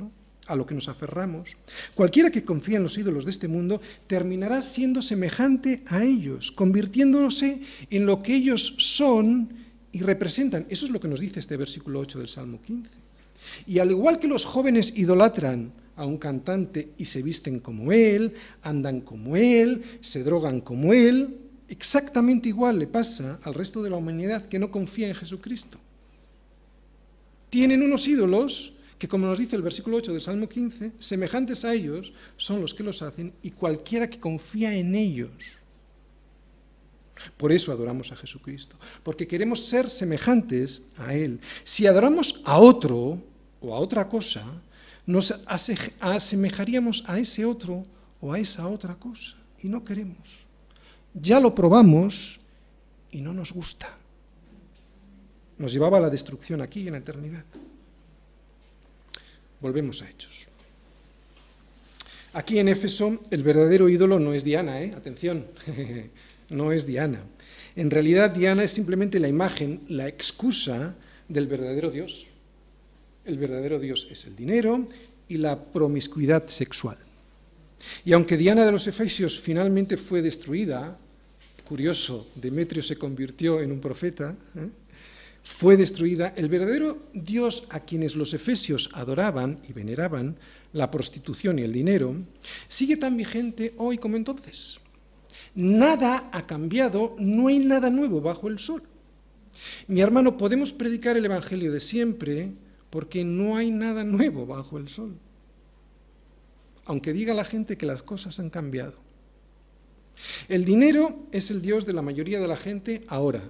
A: a lo que nos aferramos. Cualquiera que confía en los ídolos de este mundo terminará siendo semejante a ellos, convirtiéndose en lo que ellos son y representan. Eso es lo que nos dice este versículo 8 del Salmo 15. Y al igual que los jóvenes idolatran a un cantante y se visten como él, andan como él, se drogan como él, exactamente igual le pasa al resto de la humanidad que no confía en Jesucristo. Tienen unos ídolos que, como nos dice el versículo 8 del Salmo 15, semejantes a ellos son los que los hacen y cualquiera que confía en ellos. Por eso adoramos a Jesucristo, porque queremos ser semejantes a Él. Si adoramos a otro, o a otra cosa, nos asemejaríamos a ese otro o a esa otra cosa. Y no queremos. Ya lo probamos y no nos gusta. Nos llevaba a la destrucción aquí en la eternidad. Volvemos a Hechos. Aquí en Éfeso el verdadero ídolo no es Diana, ¿eh? atención, no es Diana. En realidad Diana es simplemente la imagen, la excusa del verdadero Dios. El verdadero Dios es el dinero y la promiscuidad sexual. Y aunque Diana de los Efesios finalmente fue destruida, curioso, Demetrio se convirtió en un profeta, ¿eh? fue destruida, el verdadero Dios a quienes los efesios adoraban y veneraban, la prostitución y el dinero, sigue tan vigente hoy como entonces. Nada ha cambiado, no hay nada nuevo bajo el sol. Mi hermano, podemos predicar el Evangelio de siempre, porque no hay nada nuevo bajo el sol. Aunque diga la gente que las cosas han cambiado. El dinero es el Dios de la mayoría de la gente ahora.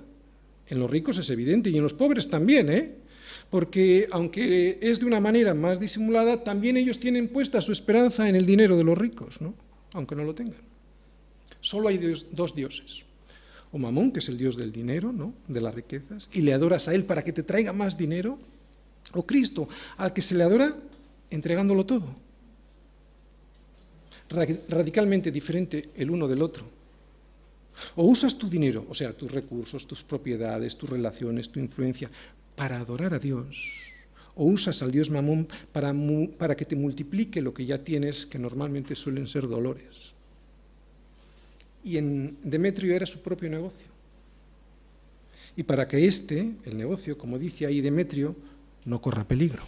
A: En los ricos es evidente y en los pobres también, ¿eh? Porque aunque es de una manera más disimulada, también ellos tienen puesta su esperanza en el dinero de los ricos, ¿no? Aunque no lo tengan. Solo hay dos dioses. O Mamón, que es el dios del dinero, ¿no? De las riquezas, y le adoras a él para que te traiga más dinero, o Cristo, al que se le adora entregándolo todo. Radicalmente diferente el uno del otro. O usas tu dinero, o sea, tus recursos, tus propiedades, tus relaciones, tu influencia, para adorar a Dios. O usas al Dios Mamón para, para que te multiplique lo que ya tienes, que normalmente suelen ser dolores. Y en Demetrio era su propio negocio. Y para que este, el negocio, como dice ahí Demetrio, no corra peligro.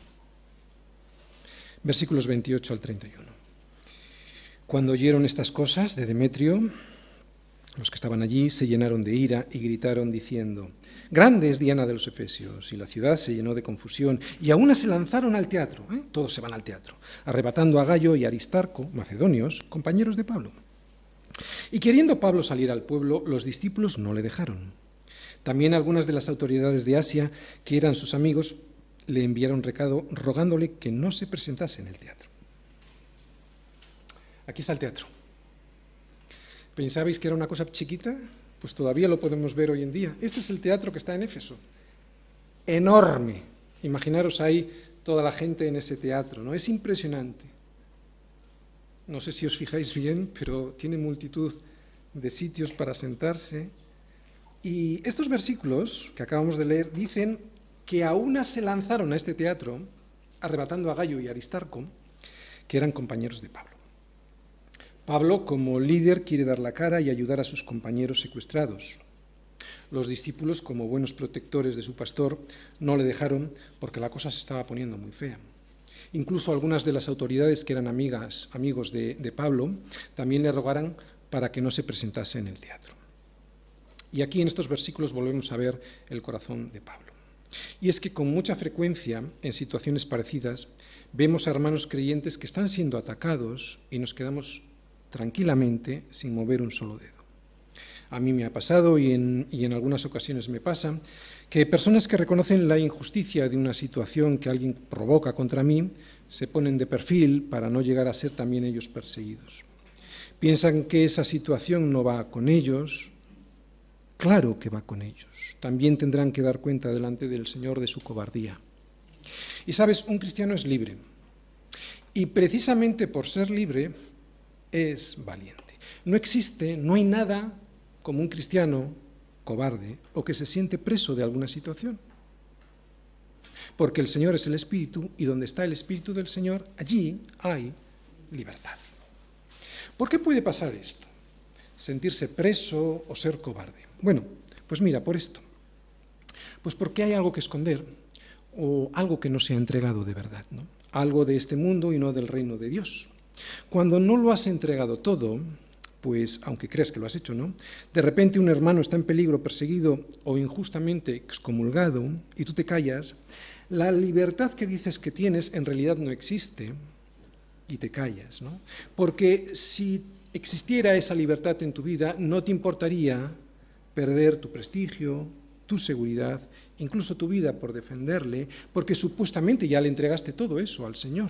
A: Versículos 28 al 31. Cuando oyeron estas cosas de Demetrio, los que estaban allí se llenaron de ira y gritaron diciendo, Grande es Diana de los Efesios, y la ciudad se llenó de confusión, y a se lanzaron al teatro, ¿eh? todos se van al teatro, arrebatando a Gallo y Aristarco, macedonios, compañeros de Pablo. Y queriendo Pablo salir al pueblo, los discípulos no le dejaron. También algunas de las autoridades de Asia, que eran sus amigos, le enviaron recado rogándole que no se presentase en el teatro. Aquí está el teatro. ¿Pensabais que era una cosa chiquita? Pues todavía lo podemos ver hoy en día. Este es el teatro que está en Éfeso. Enorme. Imaginaros ahí toda la gente en ese teatro, ¿no? Es impresionante. No sé si os fijáis bien, pero tiene multitud de sitios para sentarse. Y estos versículos que acabamos de leer dicen que a se lanzaron a este teatro, arrebatando a Gallo y Aristarco, que eran compañeros de Pablo. Pablo, como líder, quiere dar la cara y ayudar a sus compañeros secuestrados. Los discípulos, como buenos protectores de su pastor, no le dejaron porque la cosa se estaba poniendo muy fea. Incluso algunas de las autoridades que eran amigas, amigos de, de Pablo también le rogaran para que no se presentase en el teatro. Y aquí en estos versículos volvemos a ver el corazón de Pablo. Y es que con mucha frecuencia, en situaciones parecidas, vemos a hermanos creyentes que están siendo atacados y nos quedamos tranquilamente sin mover un solo dedo. A mí me ha pasado y en, algunas ocasiones me pasa que personas que reconocen la injusticia de una situación que alguien provoca contra mí se ponen de perfil para no llegar a ser también ellos perseguidos. Piensan que esa situación no va con ellos, claro que va con ellos. También tendrán que dar cuenta delante del Señor de su cobardía. Y sabes, un cristiano es libre. Y precisamente por ser libre es valiente. No existe, no hay nada como un cristiano cobarde o que se siente preso de alguna situación. Porque el Señor es el Espíritu y donde está el Espíritu del Señor, allí hay libertad. ¿Por qué puede pasar esto? Sentirse preso o ser cobarde. Bueno, pues mira, por esto. Pues porque hay algo que esconder o algo que no se ha entregado de verdad, ¿no? algo de este mundo y no del reino de Dios. Cuando no lo has entregado todo, pues aunque creas que lo has hecho, ¿no? De repente un hermano está en peligro, perseguido o injustamente excomulgado y tú te callas, la libertad que dices que tienes en realidad no existe y te callas, ¿no? Porque si existiera esa libertad en tu vida, no te importaría perder tu prestigio, tu seguridad, incluso tu vida por defenderle, porque supuestamente ya le entregaste todo eso al Señor.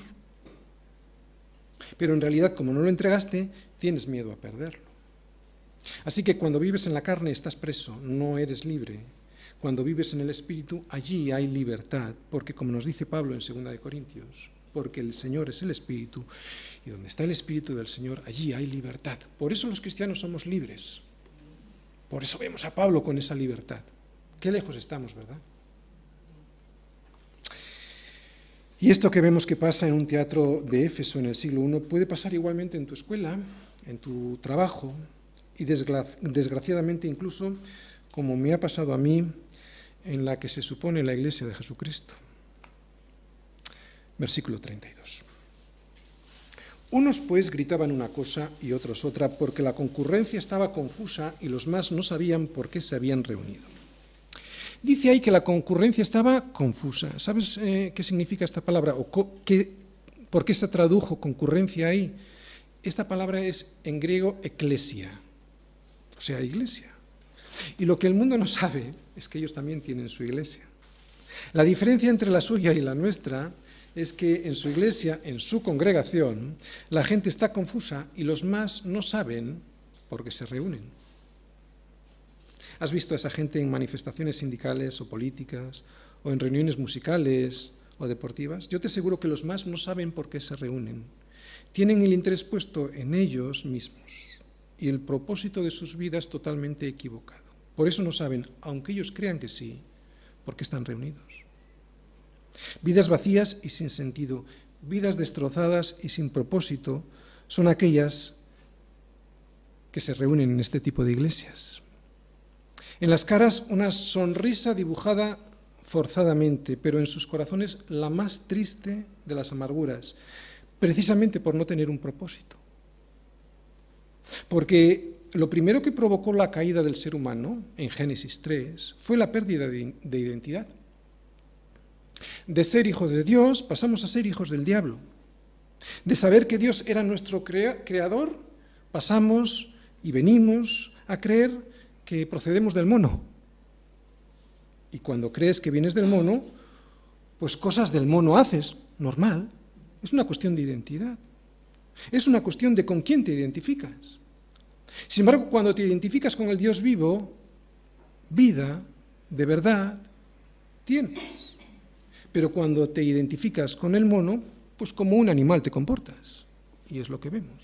A: Pero en realidad, como no lo entregaste, tienes miedo a perderlo. Así que cuando vives en la carne estás preso, no eres libre. Cuando vives en el Espíritu, allí hay libertad, porque como nos dice Pablo en 2 de Corintios, porque el Señor es el Espíritu, y donde está el Espíritu del Señor, allí hay libertad. Por eso los cristianos somos libres, por eso vemos a Pablo con esa libertad. Qué lejos estamos, ¿verdad? Y esto que vemos que pasa en un teatro de Éfeso en el siglo I puede pasar igualmente en tu escuela, en tu trabajo y desgraciadamente incluso como me ha pasado a mí en la que se supone la iglesia de Jesucristo. Versículo 32. Unos pues gritaban una cosa y otros otra porque la concurrencia estaba confusa y los más no sabían por qué se habían reunido. Dice ahí que la concurrencia estaba confusa. ¿Sabes eh, qué significa esta palabra? ¿O qué, ¿Por qué se tradujo concurrencia ahí? Esta palabra es en griego eclesia, o sea, iglesia. Y lo que el mundo no sabe es que ellos también tienen su iglesia. La diferencia entre la suya y la nuestra es que en su iglesia, en su congregación, la gente está confusa y los más no saben por qué se reúnen. ¿Has visto a esa gente en manifestaciones sindicales o políticas, o en reuniones musicales o deportivas? Yo te aseguro que los más no saben por qué se reúnen. Tienen el interés puesto en ellos mismos y el propósito de sus vidas totalmente equivocado. Por eso no saben, aunque ellos crean que sí, por qué están reunidos. Vidas vacías y sin sentido, vidas destrozadas y sin propósito, son aquellas que se reúnen en este tipo de iglesias. En las caras una sonrisa dibujada forzadamente, pero en sus corazones la más triste de las amarguras, precisamente por no tener un propósito. Porque lo primero que provocó la caída del ser humano, en Génesis 3, fue la pérdida de identidad. De ser hijos de Dios pasamos a ser hijos del diablo. De saber que Dios era nuestro creador, pasamos y venimos a creer que procedemos del mono. Y cuando crees que vienes del mono, pues cosas del mono haces, normal. Es una cuestión de identidad. Es una cuestión de con quién te identificas. Sin embargo, cuando te identificas con el Dios vivo, vida de verdad tienes. Pero cuando te identificas con el mono, pues como un animal te comportas. Y es lo que vemos.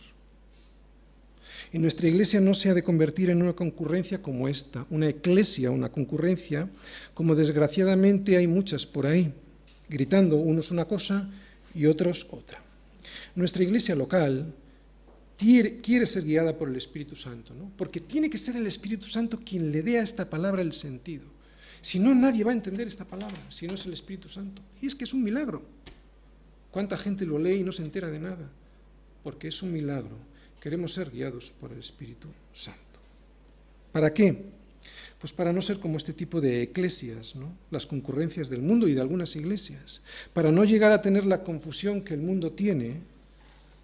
A: Y nuestra iglesia no se ha de convertir en una concurrencia como esta, una eclesia, una concurrencia, como desgraciadamente hay muchas por ahí, gritando unos una cosa y otros otra. Nuestra iglesia local quiere ser guiada por el Espíritu Santo, ¿no? porque tiene que ser el Espíritu Santo quien le dé a esta palabra el sentido. Si no, nadie va a entender esta palabra, si no es el Espíritu Santo. Y es que es un milagro. ¿Cuánta gente lo lee y no se entera de nada? Porque es un milagro. Queremos ser guiados por el Espíritu Santo. ¿Para qué? Pues para no ser como este tipo de eclesias, ¿no? las concurrencias del mundo y de algunas iglesias, para no llegar a tener la confusión que el mundo tiene,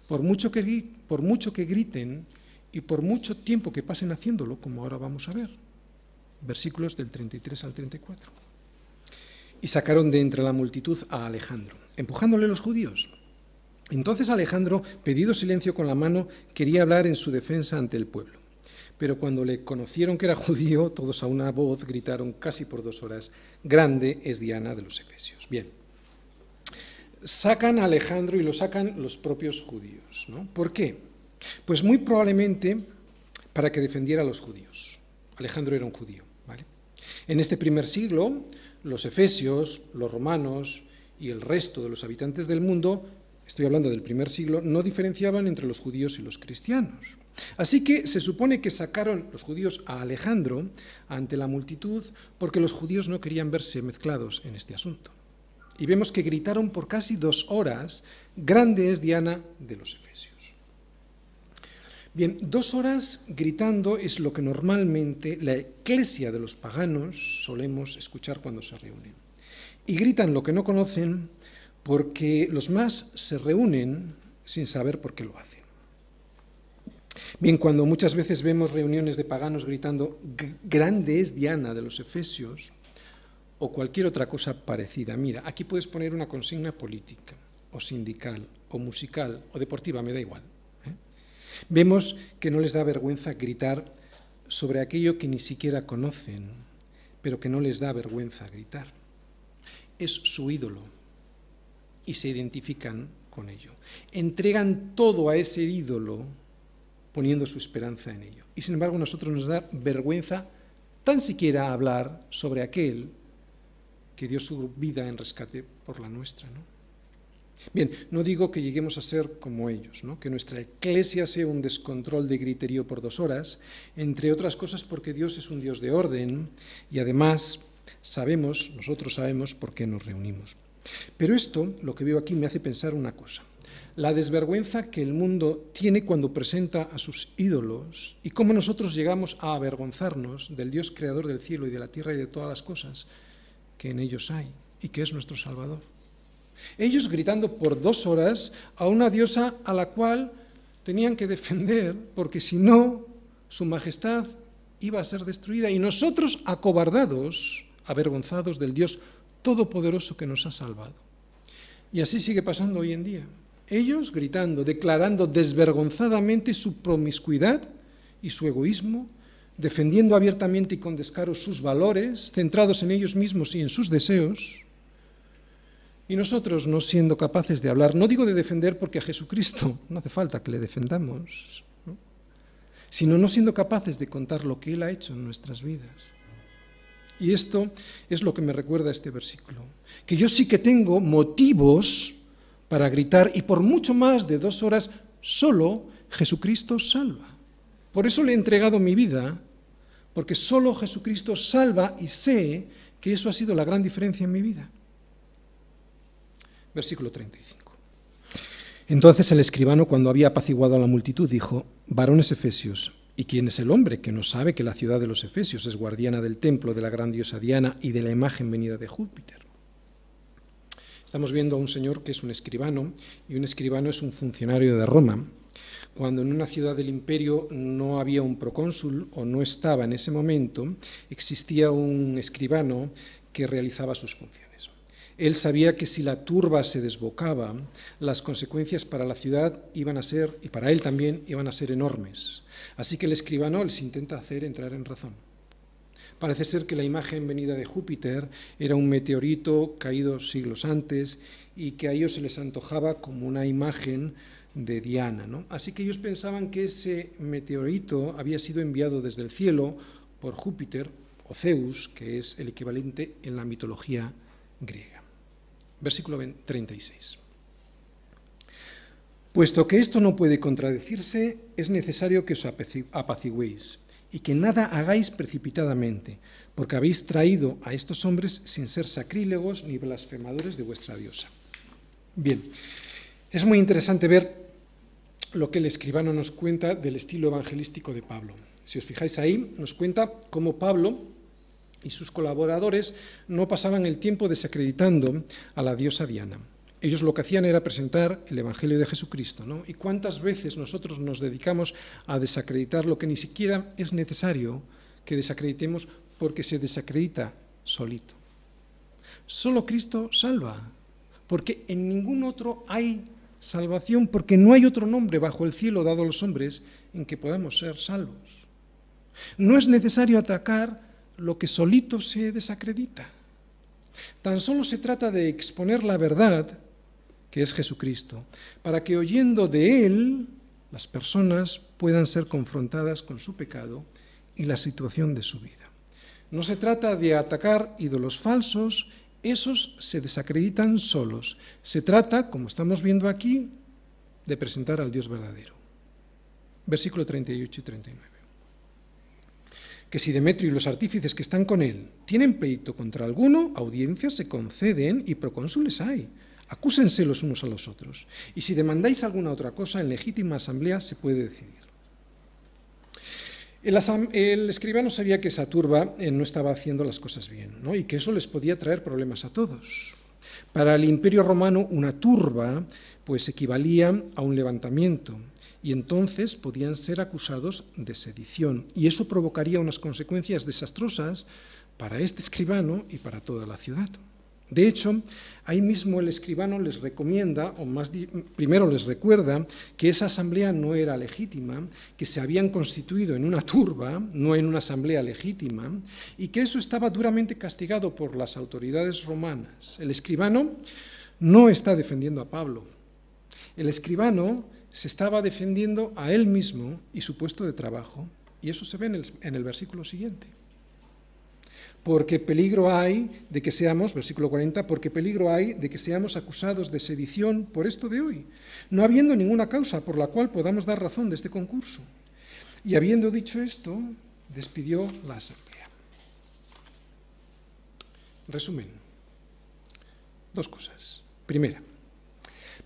A: por mucho que, por mucho que griten y por mucho tiempo que pasen haciéndolo, como ahora vamos a ver versículos del 33 al 34. Y sacaron de entre la multitud a Alejandro, empujándole los judíos. Entonces Alejandro, pedido silencio con la mano, quería hablar en su defensa ante el pueblo. Pero cuando le conocieron que era judío, todos a una voz gritaron casi por dos horas, grande es Diana de los Efesios. Bien, sacan a Alejandro y lo sacan los propios judíos. ¿no? ¿Por qué? Pues muy probablemente para que defendiera a los judíos. Alejandro era un judío. En este primer siglo, los efesios, los romanos y el resto de los habitantes del mundo, estoy hablando del primer siglo, no diferenciaban entre los judíos y los cristianos. Así que se supone que sacaron los judíos a Alejandro ante la multitud porque los judíos no querían verse mezclados en este asunto. Y vemos que gritaron por casi dos horas, grande es Diana de los Efesios. Bien, dos horas gritando es lo que normalmente la eclesia de los paganos solemos escuchar cuando se reúnen. Y gritan lo que no conocen porque los más se reúnen sin saber por qué lo hacen. Bien, cuando muchas veces vemos reuniones de paganos gritando, grande es Diana de los Efesios, o cualquier otra cosa parecida. Mira, aquí puedes poner una consigna política, o sindical, o musical, o deportiva, me da igual. Vemos que no les da vergüenza gritar sobre aquello que ni siquiera conocen, pero que no les da vergüenza gritar. Es su ídolo y se identifican con ello. Entregan todo a ese ídolo poniendo su esperanza en ello. Y sin embargo, a nosotros nos da vergüenza tan siquiera hablar sobre aquel que dio su vida en rescate por la nuestra. ¿no? Bien, no digo que lleguemos a ser como ellos, que nuestra iglesia sea un descontrol de griterío por dos horas, entre otras cosas porque Dios es un Dios de orden y además sabemos, nosotros sabemos por qué nos reunimos. Pero esto, lo que veo aquí, me hace pensar una cosa. La desvergüenza que el mundo tiene cuando presenta a sus ídolos y cómo nosotros llegamos a avergonzarnos del Dios creador del cielo y de la tierra y de todas las cosas que en ellos hay y que es nuestro Salvador. Ellos gritando por dos horas a una diosa a la cual tenían que defender, porque si no, su majestad iba a ser destruida. Y nosotros, acobardados, avergonzados del Dios todopoderoso que nos ha salvado. Y así sigue pasando hoy en día. Ellos gritando, declarando desvergonzadamente su promiscuidad y su egoísmo, defendiendo abiertamente y con descaro sus valores, centrados en ellos mismos y en sus deseos, y nosotros, no siendo capaces de hablar, no digo de defender porque a Jesucristo no hace falta que le defendamos, sino no siendo capaces de contar lo que Él ha hecho en nuestras vidas. Y esto es lo que me recuerda este versículo, que yo sí que tengo motivos para gritar y por mucho más de dos horas solo Jesucristo salva. Por eso le he entregado mi vida, porque solo Jesucristo salva y sé que eso ha sido la gran diferencia en mi vida. Versículo 35. Entonces el escribano, cuando había apaciguado a la multitud, dijo, varones efesios, ¿y quién es el hombre que no sabe que la ciudad de los efesios es guardiana del templo de la gran diosa Diana y de la imagen venida de Júpiter? Estamos viendo a un señor que es un escribano, y un escribano es un funcionario de Roma. Cuando en una ciudad del imperio no había un procónsul o no estaba en ese momento, existía un escribano que realizaba sus funciones. Él sabía que si la turba se desbocaba, las consecuencias para la ciudad iban a ser, y para él también, iban a ser enormes. Así que el escribano les intenta hacer entrar en razón. Parece ser que la imagen venida de Júpiter era un meteorito caído siglos antes y que a ellos se les antojaba como una imagen de Diana. Así que ellos pensaban que ese meteorito había sido enviado desde el cielo por Júpiter o Zeus, que es el equivalente en la mitología griega versículo 36. Puesto que esto no puede contradecirse, es necesario que os apacigüéis y que nada hagáis precipitadamente, porque habéis traído a estos hombres sin ser sacrílegos ni blasfemadores de vuestra diosa. Bien, es muy interesante ver lo que el escribano nos cuenta del estilo evangelístico de Pablo. Si os fijáis ahí, nos cuenta cómo Pablo y sus colaboradores no pasaban el tiempo desacreditando a la diosa Diana. Ellos lo que hacían era presentar el Evangelio de Jesucristo. ¿Y cuántas veces nosotros nos dedicamos a desacreditar lo que ni siquiera es necesario que desacreditemos porque se desacredita solito? Solo Cristo salva, porque en ningún otro hay salvación, porque no hay otro nombre bajo el cielo dado a los hombres en que podamos ser salvos. No es necesario atacar lo que solito se desacredita. Tan solo se trata de exponer la verdad, que es Jesucristo, para que oyendo de Él las personas puedan ser confrontadas con su pecado y la situación de su vida. No se trata de atacar ídolos falsos, esos se desacreditan solos. Se trata, como estamos viendo aquí, de presentar al Dios verdadero. Versículo 38 y 39 que si Demetrio y los artífices que están con él tienen pleito contra alguno, audiencias se conceden y procónsules hay. Acúsense los unos a los otros. Y si demandáis alguna otra cosa, en legítima asamblea se puede decidir. El, escribano sabía que esa turba eh, no estaba haciendo las cosas bien y que eso les podía traer problemas a todos. Para el imperio romano una turba pues equivalía a un levantamiento y entonces podían ser acusados de sedición. Y eso provocaría unas consecuencias desastrosas para este escribano y para toda la ciudad. De hecho, ahí mismo el escribano les recomienda, o más primero les recuerda, que esa asamblea no era legítima, que se habían constituido en una turba, no en una asamblea legítima, y que eso estaba duramente castigado por las autoridades romanas. El escribano no está defendiendo a Pablo. El escribano se estaba defendiendo a él mismo y su puesto de trabajo, y eso se ve en el, versículo siguiente. Porque peligro hay de que seamos, versículo 40, porque peligro hay de que seamos acusados de sedición por esto de hoy, no habiendo ninguna causa por la cual podamos dar razón de este concurso. Y habiendo dicho esto, despidió la asamblea. Resumen, dos cosas. Primera,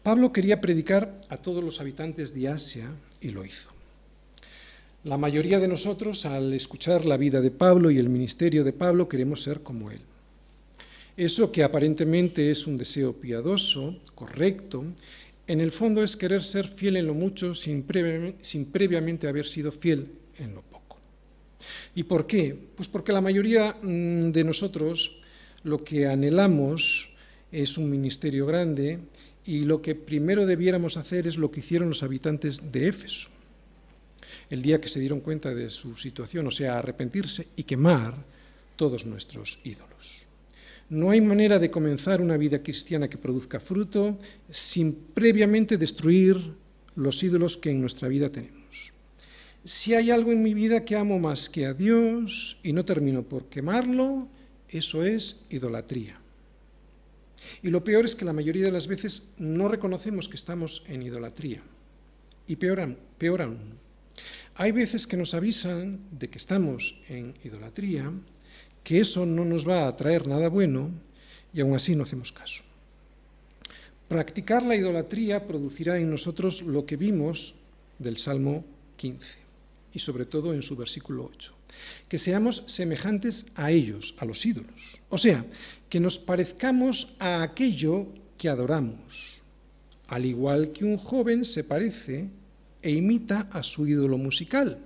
A: Pablo quería predicar a todos los habitantes de Asia y lo hizo. La mayoría de nosotros, al escuchar la vida de Pablo y el ministerio de Pablo, queremos ser como él. Eso que aparentemente es un deseo piadoso, correcto, en el fondo es querer ser fiel en lo mucho sin, previamente haber sido fiel en lo poco. ¿Y por qué? Pues porque la mayoría mm, de nosotros lo que anhelamos es un ministerio grande, y lo que primero debiéramos hacer es lo que hicieron los habitantes de Éfeso. El día que se dieron cuenta de su situación, o sea, arrepentirse y quemar todos nuestros ídolos. No hay manera de comenzar una vida cristiana que produzca fruto sin previamente destruir los ídolos que en nuestra vida tenemos. Si hay algo en mi vida que amo más que a Dios y no termino por quemarlo, eso es idolatría. Y lo peor es que la mayoría de las veces no reconocemos que estamos en idolatría. Y peor aún, hay veces que nos avisan de que estamos en idolatría, que eso no nos va a traer nada bueno y aún así no hacemos caso. Practicar la idolatría producirá en nosotros lo que vimos del Salmo 15 y sobre todo en su versículo 8, que seamos semejantes a ellos, a los ídolos. O sea, que nos parezcamos a aquello que adoramos, al igual que un joven se parece e imita a su ídolo musical,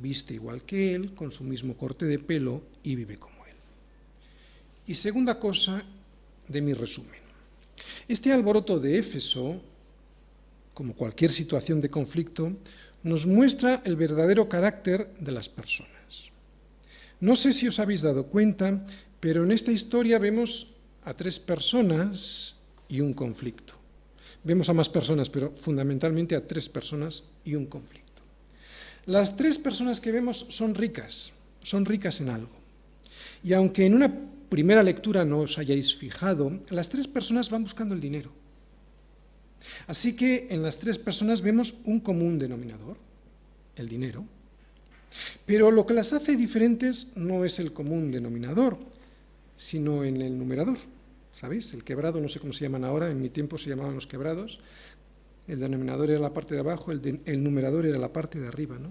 A: viste igual que él, con su mismo corte de pelo y vive como él. Y segunda cosa de mi resumen. Este alboroto de Éfeso, como cualquier situación de conflicto, nos muestra el verdadero carácter de las personas. No sé si os habéis dado cuenta pero en esta historia vemos a tres personas y un conflicto. Vemos a más personas, pero fundamentalmente a tres personas y un conflicto. Las tres personas que vemos son ricas, son ricas en algo. Y aunque en una primera lectura no os hayáis fijado, las tres personas van buscando el dinero. Así que en las tres personas vemos un común denominador, el dinero. Pero lo que las hace diferentes no es el común denominador, sino en el numerador. ¿Sabéis? El quebrado, no sé cómo se llaman ahora, en mi tiempo se llamaban los quebrados. El denominador era la parte de abajo, el, numerador era la parte de arriba. ¿no?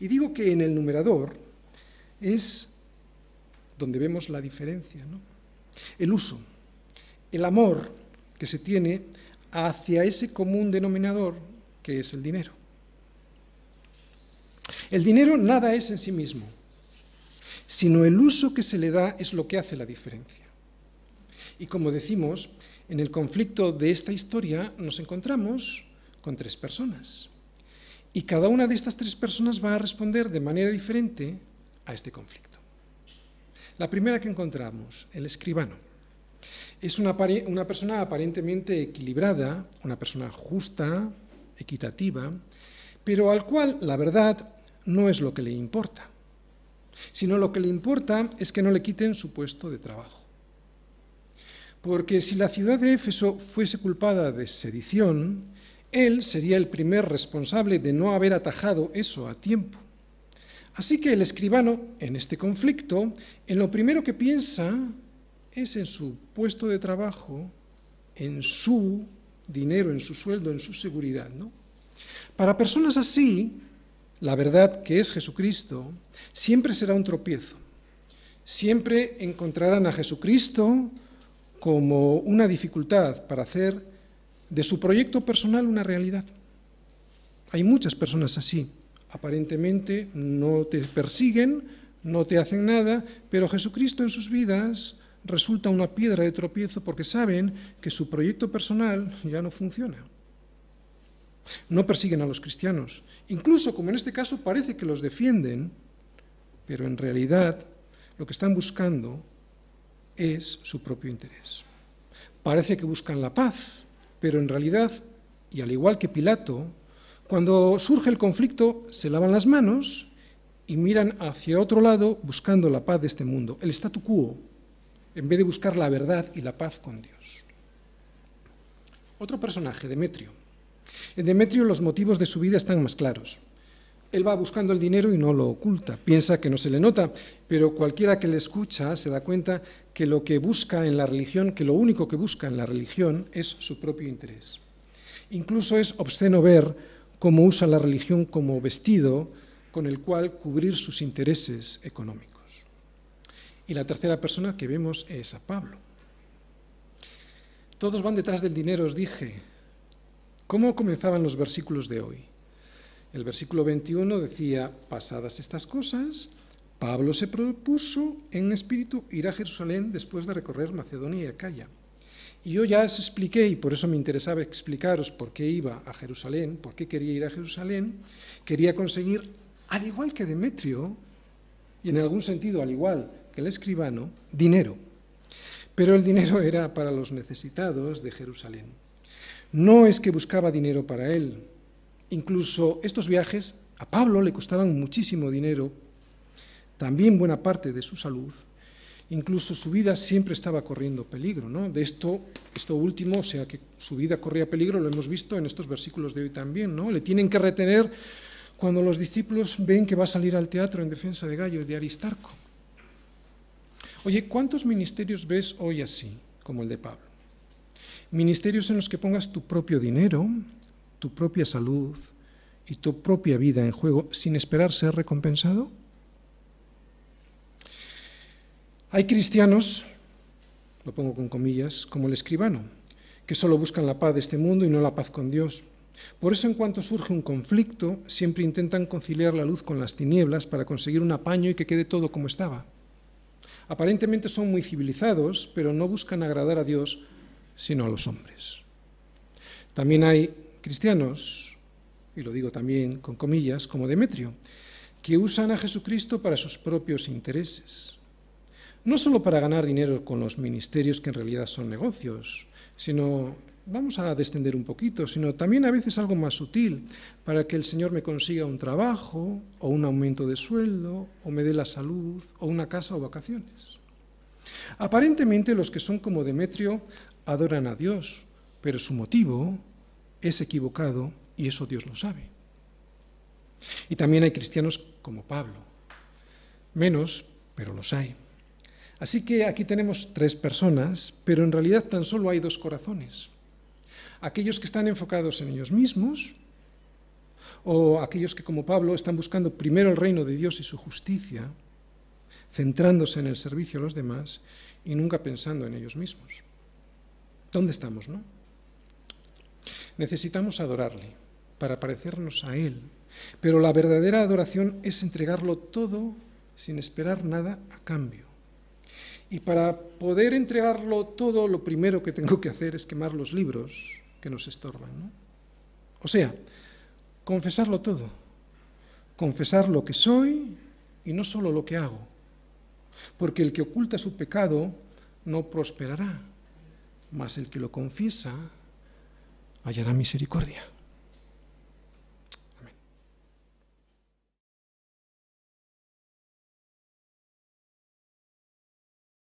A: Y digo que en el numerador es donde vemos la diferencia. ¿no? El uso, el amor que se tiene hacia ese común denominador que es el dinero. El dinero nada es en sí mismo sino el uso que se le da es lo que hace la diferencia. Y como decimos, en el conflicto de esta historia nos encontramos con tres personas. Y cada una de estas tres personas va a responder de manera diferente a este conflicto. La primera que encontramos, el escribano. Es una, persona aparentemente equilibrada, una persona justa, equitativa, pero al cual la verdad no es lo que le importa sino lo que le importa es que no le quiten su puesto de trabajo. Porque si la ciudad de Éfeso fuese culpada de sedición, él sería el primer responsable de no haber atajado eso a tiempo. Así que el escribano, en este conflicto, en lo primero que piensa es en su puesto de trabajo, en su dinero, en su sueldo, en su seguridad. ¿no? Para personas así, la verdad que es Jesucristo, siempre será un tropiezo. Siempre encontrarán a Jesucristo como una dificultad para hacer de su proyecto personal una realidad. Hay muchas personas así. Aparentemente no te persiguen, no te hacen nada, pero Jesucristo en sus vidas resulta una piedra de tropiezo porque saben que su proyecto personal ya no funciona. No persiguen a los cristianos. Incluso, como en este caso, parece que los defienden, pero en realidad lo que están buscando es su propio interés. Parece que buscan la paz, pero en realidad, y al igual que Pilato, cuando surge el conflicto se lavan las manos y miran hacia otro lado buscando la paz de este mundo, el statu quo, en vez de buscar la verdad y la paz con Dios. Otro personaje, Demetrio, en Demetrio los motivos de su vida están más claros. Él va buscando el dinero y no lo oculta, piensa que no se le nota, pero cualquiera que le escucha se da cuenta que lo que busca en la religión, que lo único que busca en la religión es su propio interés. Incluso es obsceno ver cómo usa la religión como vestido con el cual cubrir sus intereses económicos. Y la tercera persona que vemos es a Pablo. Todos van detrás del dinero, os dije, ¿Cómo comenzaban los versículos de hoy? El versículo 21 decía, pasadas estas cosas, Pablo se propuso en espíritu ir a Jerusalén después de recorrer Macedonia y Acaya. Y yo ya os expliqué, y por eso me interesaba explicaros por qué iba a Jerusalén, por qué quería ir a Jerusalén, quería conseguir, al igual que Demetrio, y en algún sentido al igual que el escribano, dinero. Pero el dinero era para los necesitados de Jerusalén. No es que buscaba dinero para él. Incluso estos viajes a Pablo le costaban muchísimo dinero, también buena parte de su salud. Incluso su vida siempre estaba corriendo peligro. ¿no? De esto, esto último, o sea, que su vida corría peligro, lo hemos visto en estos versículos de hoy también. ¿no? Le tienen que retener cuando los discípulos ven que va a salir al teatro en defensa de Gallo, y de Aristarco. Oye, ¿cuántos ministerios ves hoy así, como el de Pablo? Ministerios en los que pongas tu propio dinero, tu propia salud y tu propia vida en juego sin esperar ser recompensado. Hay cristianos, lo pongo con comillas, como el escribano, que solo buscan la paz de este mundo y no la paz con Dios. Por eso en cuanto surge un conflicto, siempre intentan conciliar la luz con las tinieblas para conseguir un apaño y que quede todo como estaba. Aparentemente son muy civilizados, pero no buscan agradar a Dios sino a los hombres. También hay cristianos, y lo digo también con comillas, como Demetrio, que usan a Jesucristo para sus propios intereses. No solo para ganar dinero con los ministerios que en realidad son negocios, sino, vamos a descender un poquito, sino también a veces algo más sutil, para que el Señor me consiga un trabajo o un aumento de sueldo, o me dé la salud, o una casa o vacaciones. Aparentemente los que son como Demetrio adoran a Dios, pero su motivo es equivocado y eso Dios lo sabe. Y también hay cristianos como Pablo. Menos, pero los hay. Así que aquí tenemos tres personas, pero en realidad tan solo hay dos corazones. Aquellos que están enfocados en ellos mismos o aquellos que como Pablo están buscando primero el reino de Dios y su justicia, centrándose en el servicio a los demás y nunca pensando en ellos mismos. ¿Dónde estamos, no? Necesitamos adorarle para parecernos a Él, pero la verdadera adoración es entregarlo todo sin esperar nada a cambio. Y para poder entregarlo todo, lo primero que tengo que hacer es quemar los libros que nos estorban. ¿no? O sea, confesarlo todo, confesar lo que soy y no solo lo que hago, porque el que oculta su pecado no prosperará mas el que lo confiesa hallará misericordia.